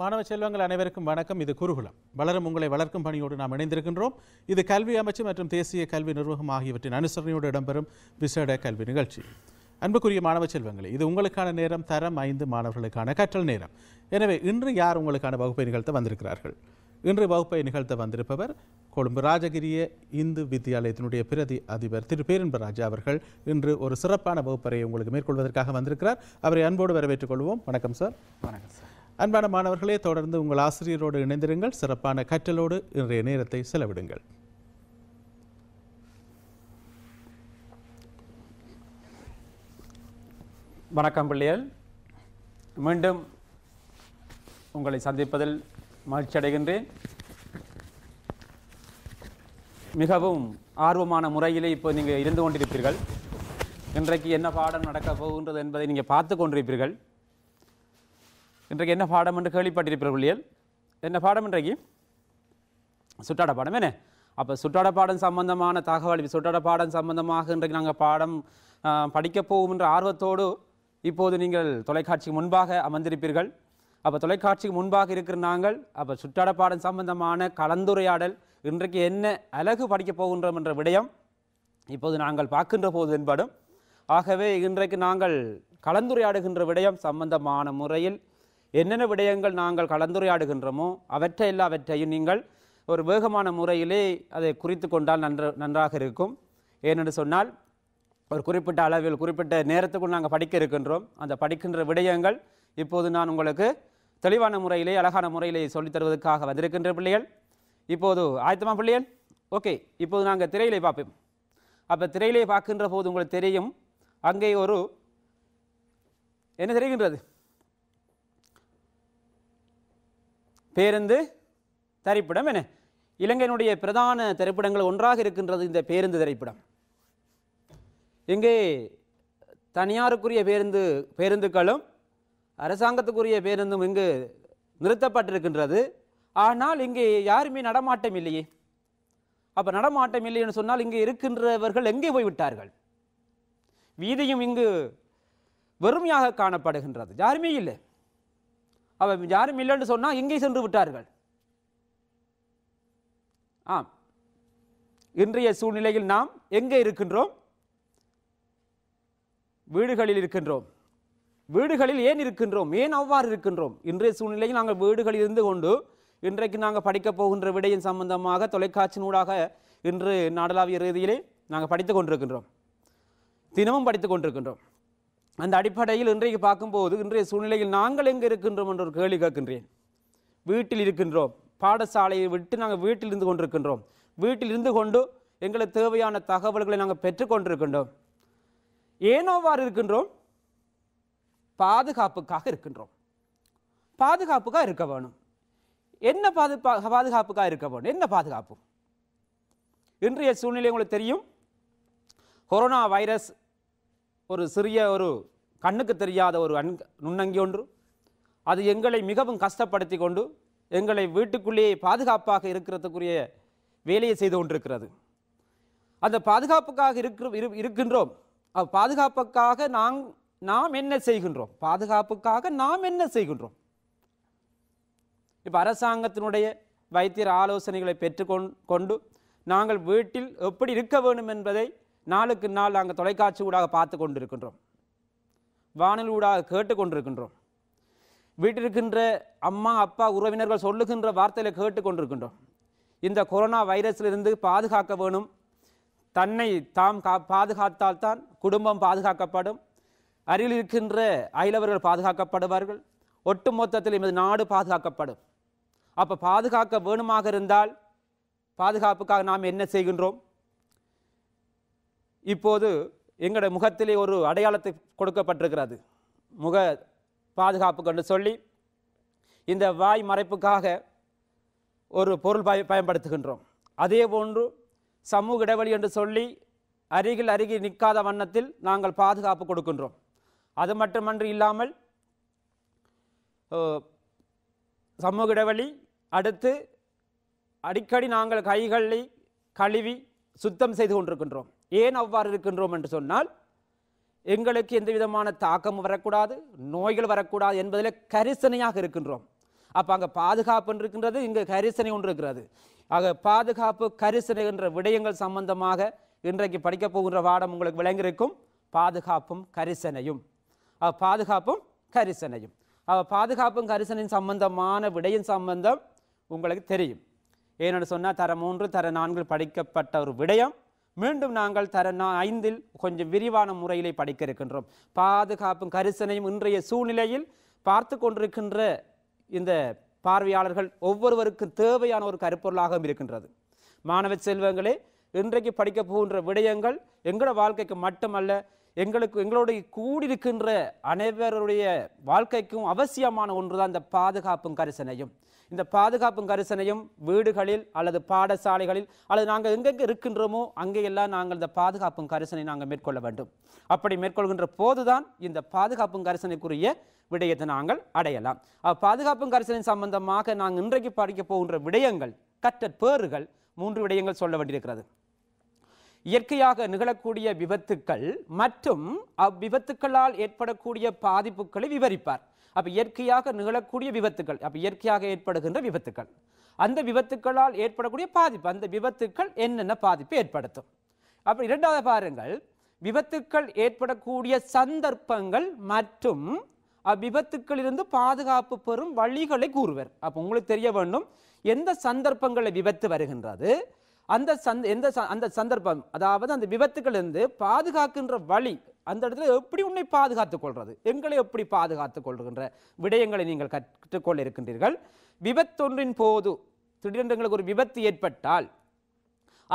மாணவ செல்வங்கள் அனைவருக்கும் வணக்கம் இது குருகுலம் வளரும் உங்களை வளர்க்கும் பணியோடு நாம் இணைந்திருக்கின்றோம் இது கல்வி அமைச்சு மற்றும் தேசிய கல்வி நிர்வாகம் ஆகியவற்றின் அனுசரணையோடு இடம்பெறும் விசேட கல்வி நிகழ்ச்சி அன்புக்குரிய மாணவ செல்வங்களே இது உங்களுக்கான நேரம் தரம் ஐந்து மாணவர்களுக்கான கற்றல் நேரம் எனவே இன்று யார் உங்களுக்கான வகுப்பை நிகழ்த்த வந்திருக்கிறார்கள் இன்று வகுப்பை நிகழ்த்த வந்திருப்பவர் கொழும்பு ராஜகிரிய இந்து வித்தியாலயத்தினுடைய பிரதி அதிபர் திரு பேரன்பராஜா அவர்கள் இன்று ஒரு சிறப்பான வகுப்பறையை உங்களுக்கு மேற்கொள்வதற்காக வந்திருக்கிறார் அவரை அன்போடு வரவேற்றுக் கொள்வோம் வணக்கம் சார் வணக்கம் சார் அன்பான மாணவர்களே தொடர்ந்து உங்கள் ஆசிரியரோடு இணைந்திருங்கள் சிறப்பான கற்றலோடு இன்றைய நேரத்தை செலவிடுங்கள் வணக்கம் பிள்ளைகள் மீண்டும் உங்களை சந்திப்பதில் மகிழ்ச்சி அடைகின்றேன் மிகவும் ஆர்வமான முறையிலே இப்போ நீங்கள் இருந்து கொண்டிருப்பீர்கள் இன்றைக்கு என்ன பாடம் நடக்கப் போகின்றது என்பதை நீங்கள் பார்த்து கொண்டிருப்பீர்கள் இன்றைக்கு என்ன பாடம் என்று கேள்விப்பட்டிருப்பீர்கள் என்ன பாடம் இன்றைக்கு சுற்றாட பாடம் என்ன அப்போ சுற்றாட பாடம் சம்பந்தமான தகவல் சுற்றாட பாடம் சம்பந்தமாக இன்றைக்கு நாங்கள் பாடம் படிக்கப் போகும் என்ற ஆர்வத்தோடு இப்போது நீங்கள் தொலைக்காட்சிக்கு முன்பாக அமர்ந்திருப்பீர்கள் அப்போ தொலைக்காட்சிக்கு முன்பாக இருக்கிற நாங்கள் அப்போ சுற்றாட பாடம் சம்பந்தமான கலந்துரையாடல் இன்றைக்கு என்ன அழகு படிக்கப் போகின்றோம் என்ற விடயம் இப்போது நாங்கள் பார்க்கின்ற போது என்படும் ஆகவே இன்றைக்கு நாங்கள் கலந்துரையாடுகின்ற விடயம் சம்பந்தமான முறையில் என்னென்ன விடயங்கள் நாங்கள் கலந்துரையாடுகின்றோமோ அவற்றை எல்லாவற்றையும் நீங்கள் ஒரு வேகமான முறையிலே அதை குறித்து கொண்டால் நன்ற நன்றாக இருக்கும் ஏனென்று சொன்னால் ஒரு குறிப்பிட்ட அளவில் குறிப்பிட்ட நேரத்துக்குள் நாங்கள் படிக்க இருக்கின்றோம் அந்த படிக்கின்ற விடயங்கள் இப்போது நான் உங்களுக்கு தெளிவான முறையிலே அழகான முறையிலே சொல்லித் தருவதற்காக வந்திருக்கின்ற பிள்ளைகள் இப்போது ஆயத்தமா பிள்ளைகள் ஓகே இப்போது நாங்கள் திரையிலே பார்ப்போம் அப்போ திரையிலே பார்க்கின்ற போது உங்களுக்கு தெரியும் அங்கே ஒரு என்ன தெரிகின்றது பேருந்து தரிப்பிடம் என்ன இலங்கையினுடைய பிரதான திரைப்படங்கள் ஒன்றாக இருக்கின்றது இந்த பேருந்து திரைப்படம் இங்கே தனியாருக்குரிய பேருந்து பேருந்துகளும் அரசாங்கத்துக்குரிய பேருந்தும் இங்கு நிறுத்தப்பட்டிருக்கின்றது ஆனால் இங்கே யாருமே நடமாட்டம் இல்லையே அப்போ நடமாட்டம் இல்லைன்னு சொன்னால் இங்கே இருக்கின்றவர்கள் எங்கே போய்விட்டார்கள் வீதியும் இங்கு வெறுமையாக காணப்படுகின்றது யாருமே இல்லை அவர் யாரும் இல்லைன்னு சொன்னால் எங்கே சென்று விட்டார்கள் ஆம் இன்றைய சூழ்நிலையில் நாம் எங்கே இருக்கின்றோம் வீடுகளில் இருக்கின்றோம் வீடுகளில் ஏன் இருக்கின்றோம் ஏன் அவ்வாறு இருக்கின்றோம் இன்றைய சூழ்நிலையில் நாங்கள் வீடுகளில் இருந்து கொண்டு இன்றைக்கு நாங்கள் படிக்கப் போகின்ற விடயம் சம்பந்தமாக தொலைக்காட்சியினூடாக இன்று நாடளாவிய ரீதியிலே நாங்கள் படித்து கொண்டிருக்கின்றோம் தினமும் படித்து கொண்டிருக்கின்றோம் அந்த அடிப்படையில் இன்றைக்கு பார்க்கும்போது இன்றைய சூழ்நிலையில் நாங்கள் எங்கே இருக்கின்றோம் என்று ஒரு கேள்வி கேட்கின்றேன் வீட்டில் இருக்கின்றோம் பாடசாலையை விட்டு நாங்கள் வீட்டில் இருந்து கொண்டிருக்கின்றோம் வீட்டில் இருந்து கொண்டு எங்களுக்கு தேவையான தகவல்களை நாங்கள் பெற்றுக்கொண்டிருக்கின்றோம் ஏனோவாறு இருக்கின்றோம் பாதுகாப்புக்காக இருக்கின்றோம் பாதுகாப்புக்காக இருக்க வேணும் என்ன பாதுகா பாதுகாப்புக்காக இருக்க வேணும் என்ன பாதுகாப்பு இன்றைய சூழ்நிலை உங்களுக்கு தெரியும் கொரோனா வைரஸ் ஒரு சிறிய ஒரு கண்ணுக்கு தெரியாத ஒரு அன் நுண்ணங்கி ஒன்று அது எங்களை மிகவும் கஷ்டப்படுத்தி கொண்டு எங்களை வீட்டுக்குள்ளேயே பாதுகாப்பாக இருக்கிறதுக்குரிய வேலையை செய்து கொண்டிருக்கிறது அந்த பாதுகாப்புக்காக இருக்கிற இருக்கின்றோம் பாதுகாப்புக்காக நாங் நாம் என்ன செய்கின்றோம் பாதுகாப்புக்காக நாம் என்ன செய்கின்றோம் இப்போ அரசாங்கத்தினுடைய வைத்தியர் ஆலோசனைகளை கொண்டு நாங்கள் வீட்டில் எப்படி இருக்க வேண்டும் என்பதை நாளுக்கு நாள் நாங்கள் தொலைக்காட்சி ஊடாக பார்த்து கொண்டிருக்கின்றோம் வானொலி ஊடாக கேட்டு கொண்டிருக்கின்றோம் வீட்டிருக்கின்ற அம்மா அப்பா உறவினர்கள் சொல்லுகின்ற வார்த்தையில் கேட்டு கொண்டிருக்கின்றோம் இந்த கொரோனா வைரஸிலிருந்து பாதுகாக்க வேணும் தன்னை தாம் கா பாதுகாத்தால்தான் குடும்பம் பாதுகாக்கப்படும் அருகில் இருக்கின்ற அயலவர்கள் பாதுகாக்கப்படுவார்கள் ஒட்டுமொத்தத்தில் எமது நாடு பாதுகாக்கப்படும் அப்போ பாதுகாக்க வேணுமாக இருந்தால் பாதுகாப்புக்காக நாம் என்ன செய்கின்றோம் இப்போது எங்களுடைய முகத்திலே ஒரு அடையாளத்தை கொடுக்கப்பட்டிருக்கிறது முக பாதுகாப்பு கொண்டு சொல்லி இந்த வாய் மறைப்புக்காக ஒரு பொருள் பய பயன்படுத்துகின்றோம் அதே போன்று சமூக இடைவெளி என்று சொல்லி அருகில் அருகில் நிற்காத வண்ணத்தில் நாங்கள் பாதுகாப்பு கொடுக்கின்றோம் அது மட்டுமன்று இல்லாமல் சமூக இடைவெளி அடுத்து அடிக்கடி நாங்கள் கைகளை கழுவி சுத்தம் செய்து கொண்டிருக்கின்றோம் ஏன் அவ்வாறு இருக்கின்றோம் என்று சொன்னால் எங்களுக்கு எந்த விதமான தாக்கமும் வரக்கூடாது நோய்கள் வரக்கூடாது என்பதில் கரிசனையாக இருக்கின்றோம் அப்போ அங்கே பாதுகாப்பு இருக்கின்றது இங்கே கரிசனை ஒன்று இருக்கிறது ஆக பாதுகாப்பு கரிசனை என்ற விடயங்கள் சம்பந்தமாக இன்றைக்கு படிக்கப் போகின்ற பாடம் உங்களுக்கு விளங்கியிருக்கும் பாதுகாப்பும் கரிசனையும் பாதுகாப்பும் கரிசனையும் பாதுகாப்பும் கரிசனையும் சம்பந்தமான விடையின் சம்பந்தம் உங்களுக்கு தெரியும் ஏன்னு சொன்னால் தர மூன்று தர நான்கு படிக்கப்பட்ட ஒரு விடயம் மீண்டும் நாங்கள் தர ஐந்தில் கொஞ்சம் விரிவான முறையிலே படிக்க இருக்கின்றோம் பாதுகாப்பும் கரிசனையும் இன்றைய சூழ்நிலையில் பார்த்து கொண்டிருக்கின்ற இந்த பார்வையாளர்கள் ஒவ்வொருவருக்கும் தேவையான ஒரு கருப்பொருளாகவும் இருக்கின்றது மாணவ செல்வங்களே இன்றைக்கு படிக்க போகின்ற விடயங்கள் எங்களோட வாழ்க்கைக்கு மட்டுமல்ல எங்களுக்கு எங்களுடைய கூடியிருக்கின்ற அனைவருடைய வாழ்க்கைக்கும் அவசியமான ஒன்று தான் இந்த பாதுகாப்பும் கரிசனையும் இந்த பாதுகாப்பு கரிசனையும் வீடுகளில் அல்லது பாடசாலைகளில் அல்லது நாங்கள் எங்கெங்கே இருக்கின்றோமோ அங்கேயெல்லாம் நாங்கள் இந்த பாதுகாப்பும் கரிசனை நாங்கள் மேற்கொள்ள வேண்டும் அப்படி மேற்கொள்கின்ற போதுதான் இந்த பாதுகாப்பும் கரிசனைக்குரிய விடயத்தை நாங்கள் அடையலாம் பாதுகாப்பும் கரிசனை சம்பந்தமாக நாங்கள் இன்றைக்கு படிக்க போகின்ற விடயங்கள் கற்ற பேறுகள் மூன்று விடயங்கள் சொல்ல வேண்டியிருக்கிறது இயற்கையாக நிகழக்கூடிய விபத்துக்கள் மற்றும் அவ்விபத்துக்களால் ஏற்படக்கூடிய பாதிப்புகளை விவரிப்பார் அப்போ இயற்கையாக நிகழக்கூடிய விபத்துக்கள் அப்போ இயற்கையாக ஏற்படுகின்ற விபத்துக்கள் அந்த விபத்துக்களால் ஏற்படக்கூடிய பாதிப்பு அந்த விபத்துக்கள் என்னென்ன பாதிப்பு ஏற்படுத்தும் அப்போ இரண்டாவது பாருங்கள் விபத்துக்கள் ஏற்படக்கூடிய சந்தர்ப்பங்கள் மற்றும் அவ்விபத்துக்களிலிருந்து பாதுகாப்பு பெறும் வழிகளை கூறுவர் அப்போ உங்களுக்கு தெரிய வேண்டும் எந்த சந்தர்ப்பங்களில் விபத்து வருகின்றது அந்த சந்த எந்த அந்த சந்தர்ப்பம் அதாவது அந்த விபத்துக்களிலிருந்து பாதுகாக்கின்ற வழி அந்த இடத்துல எப்படி உன்னை பாதுகாத்துக் கொள்வது எங்களை எப்படி பாதுகாத்துக் கொள்கின்ற விடயங்களை நீங்கள் கற்றுக்கொள்ள இருக்கின்றீர்கள் விபத்தொன்றின் போது திடீரென்று எங்களுக்கு ஒரு விபத்து ஏற்பட்டால்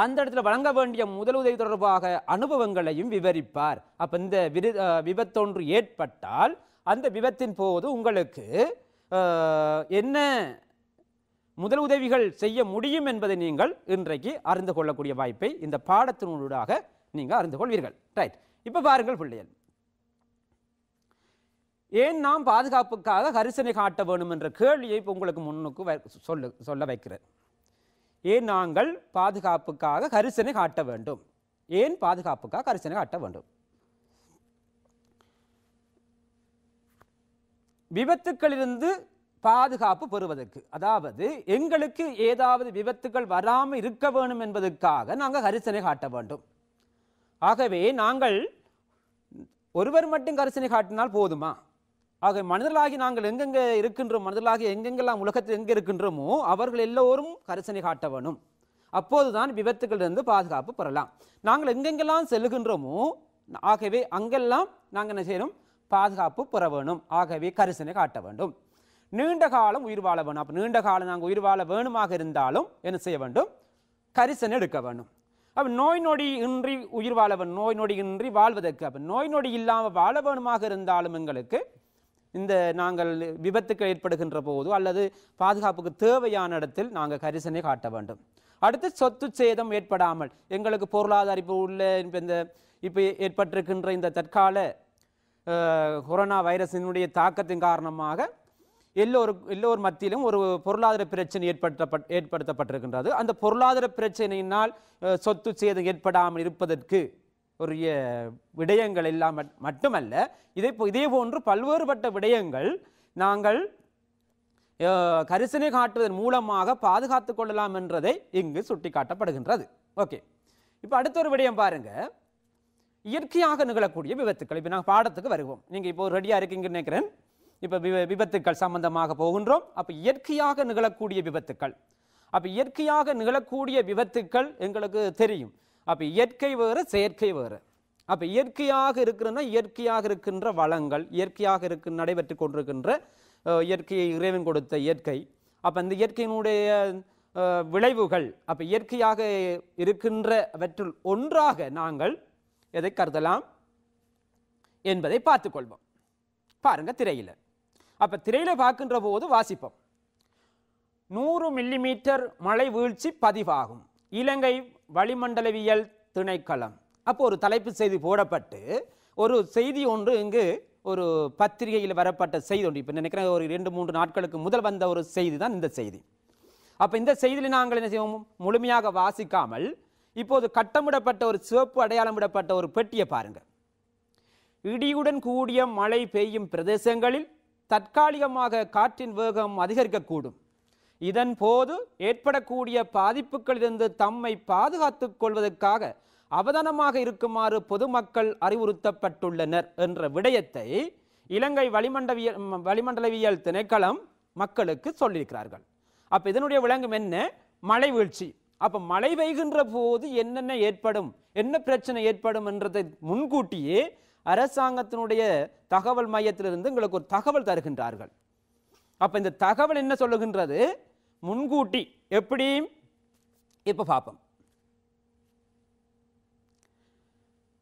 அந்த இடத்துல வழங்க வேண்டிய முதலுதவி தொடர்பாக அனுபவங்களையும் விவரிப்பார் அப்போ இந்த விபத்தொன்று ஏற்பட்டால் அந்த விபத்தின் போது உங்களுக்கு என்ன முதலுதவிகள் செய்ய முடியும் என்பதை நீங்கள் இன்றைக்கு அறிந்து கொள்ளக்கூடிய வாய்ப்பை இந்த பாடத்தினூடாக நீங்கள் அறிந்து கொள்வீர்கள் ரைட் இப்போ பாருங்கள் பிள்ளைகள் ஏன் நாம் பாதுகாப்புக்காக கரிசனை காட்ட வேண்டும் என்ற கேள்வியை இப்போ உங்களுக்கு முன்னுக்கு சொல்லு சொல்ல வைக்கிறேன் ஏன் நாங்கள் பாதுகாப்புக்காக கரிசனை காட்ட வேண்டும் ஏன் பாதுகாப்புக்காக கரிசனை காட்ட வேண்டும் விபத்துக்களிலிருந்து பாதுகாப்பு பெறுவதற்கு அதாவது எங்களுக்கு ஏதாவது விபத்துக்கள் வராமல் இருக்க வேண்டும் என்பதற்காக நாங்கள் கரிசனை காட்ட வேண்டும் ஆகவே நாங்கள் ஒருவர் மட்டும் கரிசனை காட்டினால் போதுமா ஆக மனிதர்களாகி நாங்கள் எங்கெங்கே இருக்கின்றோம் மனிதர்களாகி எங்கெங்கெல்லாம் உலகத்தில் எங்கே இருக்கின்றோமோ அவர்கள் எல்லோரும் கரிசனை காட்ட வேணும் தான் விபத்துகளிலிருந்து பாதுகாப்பு பெறலாம் நாங்கள் எங்கெங்கெல்லாம் செல்லுகின்றோமோ ஆகவே அங்கெல்லாம் நாங்கள் என்ன செய்யணும் பாதுகாப்பு பெற வேணும் ஆகவே கரிசனை காட்ட வேண்டும் நீண்ட காலம் உயிர் வாழ வேணும் அப்போ நீண்ட காலம் நாங்கள் உயிர் வாழ வேணுமாக இருந்தாலும் என்ன செய்ய வேண்டும் கரிசனை எடுக்க வேண்டும் அவன் நோய் நொடி இன்றி உயிர் வாழவன் நோய் நொடி இன்றி வாழ்வதற்கு அப்போ நோய் நொடி இல்லாமல் வாழவனுமாக இருந்தாலும் எங்களுக்கு இந்த நாங்கள் விபத்துக்கு ஏற்படுகின்ற போது அல்லது பாதுகாப்புக்கு தேவையான இடத்தில் நாங்கள் கரிசனை காட்ட வேண்டும் அடுத்து சொத்து சேதம் ஏற்படாமல் எங்களுக்கு பொருளாதார இப்போ உள்ள இந்த இப்போ ஏற்பட்டிருக்கின்ற இந்த தற்கால கொரோனா வைரஸினுடைய தாக்கத்தின் காரணமாக எல்லோரும் எல்லோர் மத்தியிலும் ஒரு பொருளாதார பிரச்சனை ஏற்படுத்தப்பட் ஏற்படுத்தப்பட்டிருக்கின்றது அந்த பொருளாதார பிரச்சனையினால் சொத்து சேதம் ஏற்படாமல் இருப்பதற்கு ஒரு விடயங்கள் எல்லாம் மட்டுமல்ல இதே இதே போன்று பல்வேறுபட்ட விடயங்கள் நாங்கள் கரிசனை காட்டுவதன் மூலமாக பாதுகாத்து கொள்ளலாம் என்றதை இங்கு சுட்டிக்காட்டப்படுகின்றது ஓகே இப்போ அடுத்த ஒரு விடயம் பாருங்கள் இயற்கையாக நிகழக்கூடிய விபத்துக்கள் இப்போ நாங்கள் பாடத்துக்கு வருவோம் நீங்கள் இப்போ ரெடியாக இருக்கீங்கன்னு நினைக்கிறேன் இப்போ விபத்துக்கள் சம்பந்தமாக போகின்றோம் அப்போ இயற்கையாக நிகழக்கூடிய விபத்துக்கள் அப்போ இயற்கையாக நிகழக்கூடிய விபத்துக்கள் எங்களுக்கு தெரியும் அப்போ இயற்கை வேறு செயற்கை வேறு அப்போ இயற்கையாக இருக்கிறன்னா இயற்கையாக இருக்கின்ற வளங்கள் இயற்கையாக இருக்கு நடைபெற்று கொண்டிருக்கின்ற இயற்கையை இறைவன் கொடுத்த இயற்கை அப்போ அந்த இயற்கையினுடைய விளைவுகள் அப்போ இயற்கையாக இருக்கின்றவற்றுள் ஒன்றாக நாங்கள் எதை கருதலாம் என்பதை பார்த்துக்கொள்வோம் பாருங்கள் திரையில் அப்போ திரையில் பார்க்கின்ற போது வாசிப்போம் நூறு மில்லிமீட்டர் மழை வீழ்ச்சி பதிவாகும் இலங்கை வளிமண்டலவியல் திணைக்களம் அப்போ ஒரு தலைப்பு செய்தி போடப்பட்டு ஒரு செய்தி ஒன்று இங்கு ஒரு பத்திரிகையில் வரப்பட்ட செய்தி ஒன்று இப்போ நினைக்கிறேன் ஒரு ரெண்டு மூன்று நாட்களுக்கு முதல் வந்த ஒரு செய்தி தான் இந்த செய்தி அப்போ இந்த செய்தியில் நாங்கள் என்ன செய்வோம் முழுமையாக வாசிக்காமல் இப்போது கட்டமிடப்பட்ட ஒரு சிவப்பு அடையாளமிடப்பட்ட ஒரு பெட்டியை பாருங்கள் இடியுடன் கூடிய மழை பெய்யும் பிரதேசங்களில் தற்காலிகமாக காற்றின் வேகம் அதிகரிக்கக்கூடும் இதன் போது ஏற்படக்கூடிய பாதிப்புகளிலிருந்து தம்மை பாதுகாத்துக் கொள்வதற்காக அவதானமாக இருக்குமாறு பொதுமக்கள் அறிவுறுத்தப்பட்டுள்ளனர் என்ற விடயத்தை இலங்கை வளிமண்டவியல் வளிமண்டலவியல் திணைக்களம் மக்களுக்கு சொல்லியிருக்கிறார்கள் அப்போ இதனுடைய விளங்கம் என்ன மழை வீழ்ச்சி அப்போ மழை பெய்கின்ற போது என்னென்ன ஏற்படும் என்ன பிரச்சனை ஏற்படும் என்றதை முன்கூட்டியே அரசாங்கத்தினுடைய தகவல் மையத்திலிருந்து எங்களுக்கு ஒரு தகவல் தருகின்றார்கள் அப்போ இந்த தகவல் என்ன சொல்லுகின்றது முன்கூட்டி எப்படி இப்போ பார்ப்போம்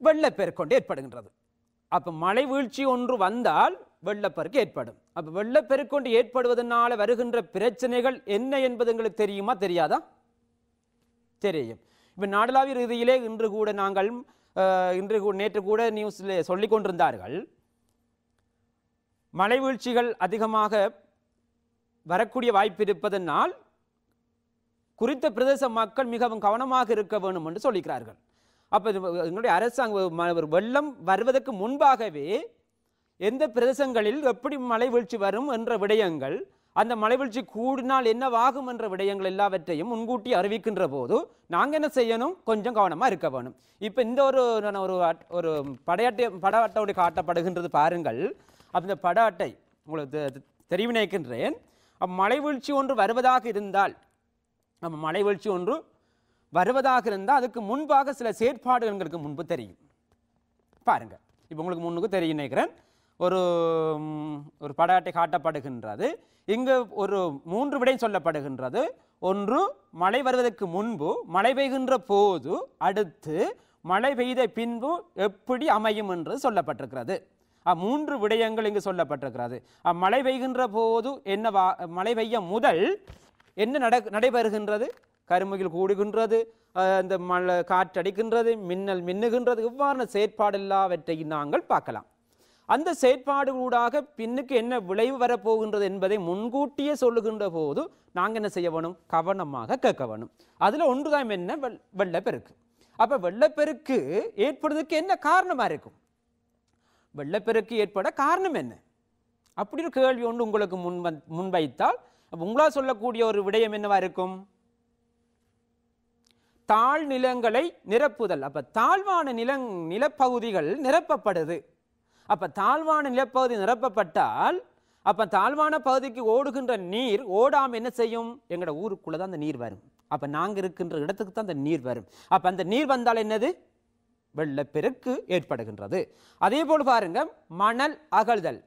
வெள்ளப்பெருக்கொண்டு ஏற்படுகின்றது அப்போ மழை வீழ்ச்சி ஒன்று வந்தால் வெள்ளப்பெருக்கு ஏற்படும் அப்போ வெள்ளப்பெருக்கொண்டு ஏற்படுவதனால வருகின்ற பிரச்சனைகள் என்ன என்பது எங்களுக்கு தெரியுமா தெரியாதா தெரியும் இப்போ நாடளாவிய ரீதியிலே இன்று கூட நாங்கள் இன்று நேற்று கூட நியூஸில் சொல்லிக் கொண்டிருந்தார்கள் மழை வீழ்ச்சிகள் அதிகமாக வரக்கூடிய வாய்ப்பு இருப்பதனால் குறித்த பிரதேச மக்கள் மிகவும் கவனமாக இருக்க வேண்டும் என்று சொல்லிக்கிறார்கள் அப்போ எங்களுடைய அரசாங்கம் வெள்ளம் வருவதற்கு முன்பாகவே எந்த பிரதேசங்களில் எப்படி மழை வீழ்ச்சி வரும் என்ற விடயங்கள் அந்த மலைவீழ்ச்சி கூடினால் என்னவாகும் என்ற விடயங்கள் எல்லாவற்றையும் முன்கூட்டி அறிவிக்கின்ற போது நாங்கள் என்ன செய்யணும் கொஞ்சம் கவனமாக இருக்க வேணும் இப்போ இந்த ஒரு ஒரு ஒரு படையாட்டை பட அட்டோடு காட்டப்படுகின்றது பாருங்கள் அந்த பட அட்டை உங்களுக்கு தெரிவினைக்கின்றேன் மலைவீழ்ச்சி ஒன்று வருவதாக இருந்தால் நம்ம மலைவீழ்ச்சி ஒன்று வருவதாக இருந்தால் அதுக்கு முன்பாக சில செயற்பாடுகள் எங்களுக்கு முன்பு தெரியும் பாருங்கள் இப்போ உங்களுக்கு முன்னுக்கு தெரியும் நினைக்கிறேன் ஒரு ஒரு படகாட்டை காட்டப்படுகின்றது இங்கு ஒரு மூன்று விடை சொல்லப்படுகின்றது ஒன்று மழை வருவதற்கு முன்பு மழை பெய்கின்ற போது அடுத்து மழை பெய்த பின்பு எப்படி அமையும் என்று சொல்லப்பட்டிருக்கிறது மூன்று விடயங்கள் இங்கு சொல்லப்பட்டிருக்கிறது மழை பெய்கின்ற போது என்ன மழை பெய்ய முதல் என்ன நட நடைபெறுகின்றது கருமுகில் கூடுகின்றது இந்த மழை காற்றடிக்கின்றது மின்னல் மின்னுகின்றது இவ்வாறு செயற்பாடு இல்லாவற்றை நாங்கள் பார்க்கலாம் அந்த செயற்பாடு ஊடாக பின்னுக்கு என்ன விளைவு வரப்போகின்றது என்பதை முன்கூட்டியே சொல்லுகின்ற போது நாங்கள் என்ன செய்ய வேணும் கவனமாக கேட்க வேணும் அதில் ஒன்றுதான் என்ன வெள் வெள்ளப்பெருக்கு அப்போ வெள்ளப்பெருக்கு ஏற்படுறதுக்கு என்ன காரணமாக இருக்கும் வெள்ளப்பெருக்கு ஏற்பட காரணம் என்ன அப்படி ஒரு கேள்வி ஒன்று உங்களுக்கு முன் முன்வைத்தால் உங்களால் சொல்லக்கூடிய ஒரு விடயம் என்னவா இருக்கும் தாழ் நிலங்களை நிரப்புதல் அப்போ தாழ்வான நில நிலப்பகுதிகள் நிரப்பப்படுது அப்போ தாழ்வான நிலப்பகுதி நிரப்பப்பட்டால் அப்போ தாழ்வான பகுதிக்கு ஓடுகின்ற நீர் ஓடாமல் என்ன செய்யும் எங்களோட ஊருக்குள்ளே தான் அந்த நீர் வரும் அப்போ நாங்கள் இருக்கின்ற இடத்துக்கு தான் அந்த நீர் வரும் அப்போ அந்த நீர் வந்தால் என்னது வெள்ளப்பெருக்கு ஏற்படுகின்றது அதே போல் பாருங்கள் மணல் அகழ்தல்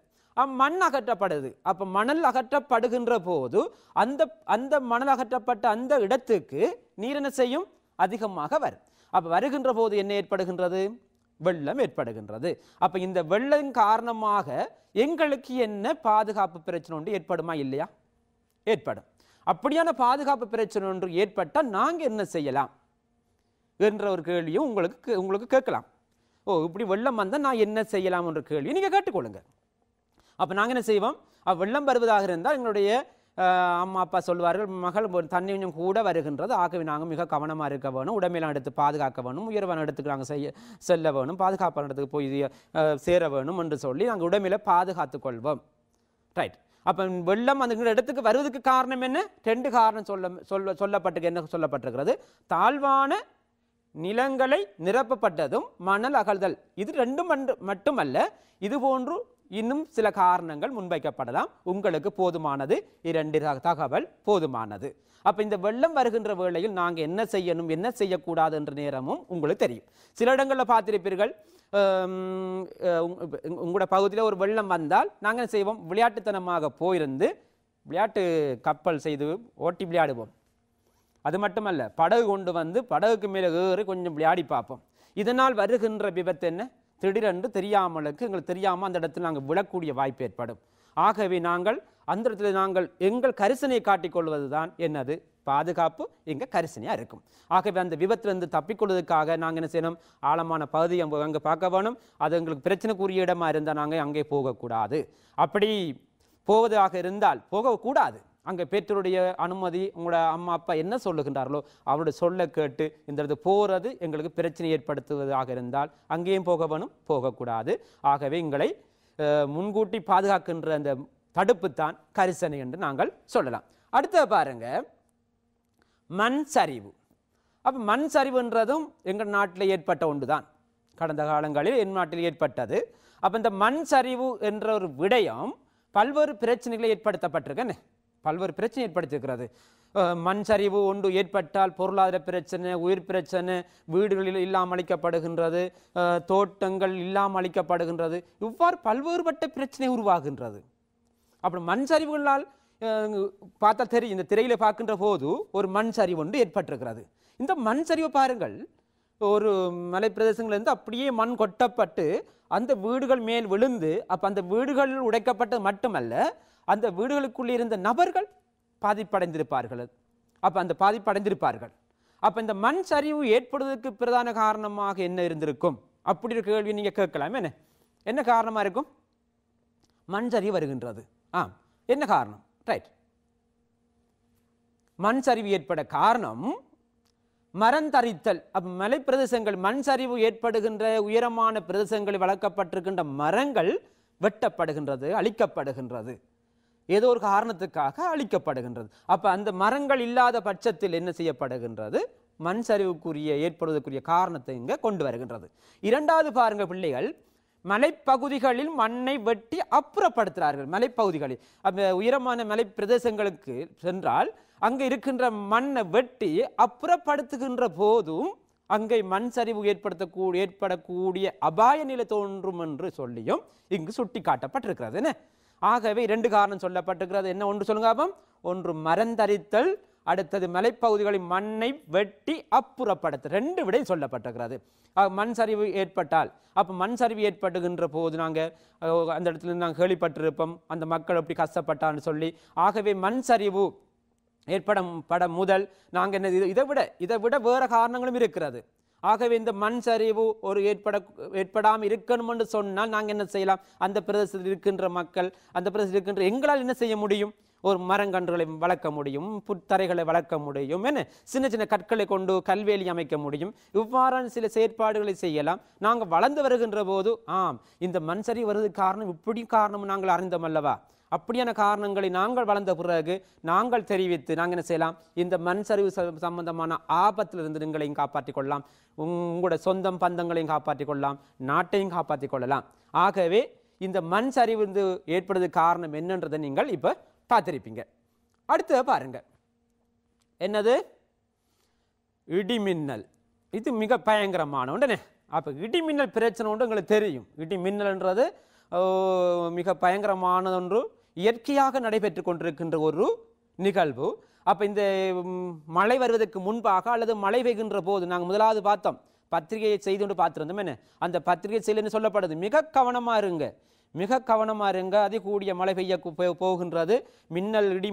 மண் அகற்றப்படுது அப்போ மணல் அகற்றப்படுகின்ற போது அந்த அந்த மணல் அகற்றப்பட்ட அந்த இடத்துக்கு நீர் என்ன செய்யும் அதிகமாக வரும் அப்போ வருகின்ற போது என்ன ஏற்படுகின்றது வெள்ளம் ஏற்படுகின்றது அப்போ இந்த வெள்ளம் காரணமாக எங்களுக்கு என்ன பாதுகாப்பு பிரச்சனை ஒன்று ஏற்படுமா இல்லையா ஏற்படும் அப்படியான பாதுகாப்பு பிரச்சனை ஒன்று ஏற்பட்டால் நாங்கள் என்ன செய்யலாம் என்ற ஒரு கேள்வியும் உங்களுக்கு உங்களுக்கு கேட்கலாம் ஓ இப்படி வெள்ளம் வந்தால் நான் என்ன செய்யலாம் என்ற கேள்வி நீங்கள் கேட்டுக்கொள்ளுங்க அப்போ நாங்கள் என்ன செய்வோம் வெள்ளம் வருவதாக இருந்தால் எங்களுடைய அம்மா அப்பா சொல்வார்கள் மகள் ஒரு தண்ணி கொஞ்சம் கூட வருகின்றது ஆகவே நாங்கள் மிக கவனமாக இருக்க வேணும் உடமையெல்லாம் எடுத்து பாதுகாக்க வேணும் உயர்வான இடத்துக்கு நாங்கள் செய்ய செல்ல வேணும் பாதுகாப்பான இடத்துக்கு போய் சேர வேணும் என்று சொல்லி நாங்கள் உடம்பில் பாதுகாத்து கொள்வோம் ரைட் அப்போ வெள்ளம் அந்த இடத்துக்கு வருவதற்கு காரணம் என்ன ரெண்டு காரணம் சொல்ல சொல்ல சொல்லப்பட்டு என்ன சொல்லப்பட்டிருக்கிறது தாழ்வான நிலங்களை நிரப்பப்பட்டதும் மணல் அகழ்தல் இது ரெண்டும் மட்டுமல்ல இது போன்று இன்னும் சில காரணங்கள் முன்வைக்கப்படலாம் உங்களுக்கு போதுமானது இரண்டு தகவல் போதுமானது அப்போ இந்த வெள்ளம் வருகின்ற வேளையில் நாங்கள் என்ன செய்யணும் என்ன செய்யக்கூடாது என்ற நேரமும் உங்களுக்கு தெரியும் சில இடங்களில் பார்த்திருப்பீர்கள் உங்களோட பகுதியில் ஒரு வெள்ளம் வந்தால் நாங்கள் செய்வோம் விளையாட்டுத்தனமாக போயிருந்து விளையாட்டு கப்பல் செய்து ஓட்டி விளையாடுவோம் அது மட்டுமல்ல படகு கொண்டு வந்து படகுக்கு மேலே ஏறி கொஞ்சம் விளையாடி பார்ப்போம் இதனால் வருகின்ற விபத்து என்ன திடீரென்று தெரியாமலுக்கு எங்களுக்கு தெரியாமல் அந்த இடத்தில் நாங்கள் விழக்கூடிய வாய்ப்பு ஏற்படும் ஆகவே நாங்கள் அந்த இடத்துல நாங்கள் எங்கள் கரிசனையை காட்டிக்கொள்வது தான் என்னது பாதுகாப்பு இங்கே கரிசனையாக இருக்கும் ஆகவே அந்த விபத்திலிருந்து தப்பிக்கொள்வதற்காக நாங்கள் என்ன செய்யணும் ஆழமான பகுதி அங்கே பார்க்க வேணும் அது எங்களுக்கு பிரச்சனைக்குரிய இடமா இருந்தால் நாங்கள் அங்கே போகக்கூடாது அப்படி போவதாக இருந்தால் போகக்கூடாது அங்கே பெற்றோருடைய அனுமதி உங்களோட அம்மா அப்பா என்ன சொல்லுகின்றார்களோ அவருடைய சொல்ல கேட்டு இந்த இடத்துக்கு போகிறது எங்களுக்கு பிரச்சனை ஏற்படுத்துவதாக இருந்தால் அங்கேயும் போக போகக்கூடாது ஆகவே எங்களை முன்கூட்டி பாதுகாக்கின்ற அந்த தடுப்பு தான் கரிசனை என்று நாங்கள் சொல்லலாம் அடுத்த பாருங்க மண் சரிவு அப்போ மண் சரிவுன்றதும் எங்கள் நாட்டில் ஏற்பட்ட ஒன்று தான் கடந்த காலங்களில் என் நாட்டில் ஏற்பட்டது அப்போ இந்த மண் சரிவு என்ற ஒரு விடயம் பல்வேறு பிரச்சனைகளை ஏற்படுத்தப்பட்டிருக்கேன்னு பல்வேறு பிரச்சனை ஏற்படுத்திருக்கிறது மண் சரிவு ஒன்று ஏற்பட்டால் பொருளாதார பிரச்சனை உயிர் பிரச்சனை வீடுகளில் இல்லாமல் அளிக்கப்படுகின்றது தோட்டங்கள் இல்லாமல் அளிக்கப்படுகின்றது இவ்வாறு பல்வேறுபட்ட பிரச்சனை உருவாகின்றது அப்படி மண் சரிவுகளால் பார்த்தா தெரியும் இந்த திரையில் பார்க்கின்ற போது ஒரு மண் சரிவு ஒன்று ஏற்பட்டிருக்கிறது இந்த மண் சரிவை பாருங்கள் ஒரு மலை பிரதேசங்கள்லேருந்து அப்படியே மண் கொட்டப்பட்டு அந்த வீடுகள் மேல் விழுந்து அப்போ அந்த வீடுகள் உடைக்கப்பட்டது மட்டுமல்ல அந்த வீடுகளுக்குள்ளே இருந்த நபர்கள் பாதிப்படைந்திருப்பார்கள் அப்போ அந்த பாதிப்படைந்திருப்பார்கள் அப்போ இந்த மண் சரிவு ஏற்படுவதற்கு பிரதான காரணமாக என்ன இருந்திருக்கும் அப்படி ஒரு கேள்வி நீங்கள் கேட்கலாம் என்ன என்ன காரணமாக இருக்கும் மண் சரிவு வருகின்றது ஆ என்ன காரணம் ரைட் மண் சரிவு ஏற்பட காரணம் மரந்தரித்தல் அப்போ மலை பிரதேசங்கள் மண் சரிவு ஏற்படுகின்ற உயரமான பிரதேசங்களில் வளர்க்கப்பட்டிருக்கின்ற மரங்கள் வெட்டப்படுகின்றது அழிக்கப்படுகின்றது ஏதோ ஒரு காரணத்துக்காக அழிக்கப்படுகின்றது அப்போ அந்த மரங்கள் இல்லாத பட்சத்தில் என்ன செய்யப்படுகின்றது மண் சரிவுக்குரிய ஏற்படுவதற்குரிய காரணத்தை இங்கே கொண்டு வருகின்றது இரண்டாவது பாருங்கள் பிள்ளைகள் மலைப்பகுதிகளில் மண்ணை வெட்டி அப்புறப்படுத்துகிறார்கள் மலைப்பகுதிகளில் அந்த உயரமான மலை பிரதேசங்களுக்கு சென்றால் அங்கே இருக்கின்ற மண்ணை வெட்டி அப்புறப்படுத்துகின்ற போதும் அங்கே மண் சரிவு ஏற்படுத்தக்கூ ஏற்படக்கூடிய அபாய நிலை தோன்றும் என்று சொல்லியும் இங்கு சுட்டி காட்டப்பட்டிருக்கிறது என்ன ஆகவே இரண்டு காரணம் சொல்லப்பட்டிருக்கிறது என்ன ஒன்று சொல்லுங்க ஒன்று மரந்தரித்தல் அடுத்தது மலைப்பகுதிகளின் மண்ணை வெட்டி அப்புறப்படுத்து ரெண்டு விடை சொல்லப்பட்டிருக்கிறது மண் சரிவு ஏற்பட்டால் அப்போ மண் சரிவு ஏற்பட்டுகின்ற போது நாங்கள் அந்த இடத்துல நாங்கள் கேள்விப்பட்டிருப்போம் அந்த மக்கள் எப்படி கஷ்டப்பட்டான்னு சொல்லி ஆகவே மண் சரிவு ஏற்படும் படம் முதல் நாங்கள் என்ன இதை விட இதை விட வேறு காரணங்களும் இருக்கிறது ஆகவே இந்த மண் சரிவு ஒரு ஏற்பட ஏற்படாமல் இருக்கணும் என்று சொன்னால் நாங்கள் என்ன செய்யலாம் அந்த பிரதேசத்தில் இருக்கின்ற மக்கள் அந்த பிரதேசத்தில் இருக்கின்ற எங்களால் என்ன செய்ய முடியும் ஒரு மரங்கன்றுகளை வளர்க்க முடியும் புத்தரைகளை வளர்க்க முடியும் என்ன சின்ன சின்ன கற்களை கொண்டு கல்வேலி அமைக்க முடியும் இவ்வாறான சில செயற்பாடுகளை செய்யலாம் நாங்கள் வளர்ந்து வருகின்ற போது ஆம் இந்த மண் சரி வருது காரணம் இப்படி காரணம் நாங்கள் அறிந்தோம் அல்லவா அப்படியான காரணங்களை நாங்கள் வளர்ந்த பிறகு நாங்கள் தெரிவித்து நாங்கள் என்ன செய்யலாம் இந்த மண் சரிவு சம்பந்தமான ஆபத்திலிருந்து எங்களையும் காப்பாற்றிக் கொள்ளலாம் உங்களோட சொந்தம் பந்தங்களையும் காப்பாற்றிக் கொள்ளலாம் நாட்டையும் காப்பாற்றிக் கொள்ளலாம் ஆகவே இந்த மண் சரிவு ஏற்படுறது காரணம் என்னன்றதை நீங்கள் இப்போ பார்த்துருப்பீங்க அடுத்து பாருங்க என்னது இடிமின்னல் இது மிக பயங்கரமான உடனே அப்போ இடிமின்னல் பிரச்சனை ஒன்று உங்களுக்கு தெரியும் இடிமின்னல்ன்றது மிக பயங்கரமானதொன்று இயற்கையாக நடைபெற்று கொண்டிருக்கின்ற ஒரு நிகழ்வு அப்போ இந்த மழை வருவதற்கு முன்பாக அல்லது மழை பெய்கின்ற போது நாங்கள் முதலாவது பார்த்தோம் பத்திரிகையை செய்து கொண்டு பார்த்துருந்தோம் என்ன அந்த பத்திரிகை செய்யலன்னு சொல்லப்படுது மிக கவனமாக இருங்க மிக கவனமாக இருங்க கூடிய மழை பெய்ய போகின்றது மின்னல் இடி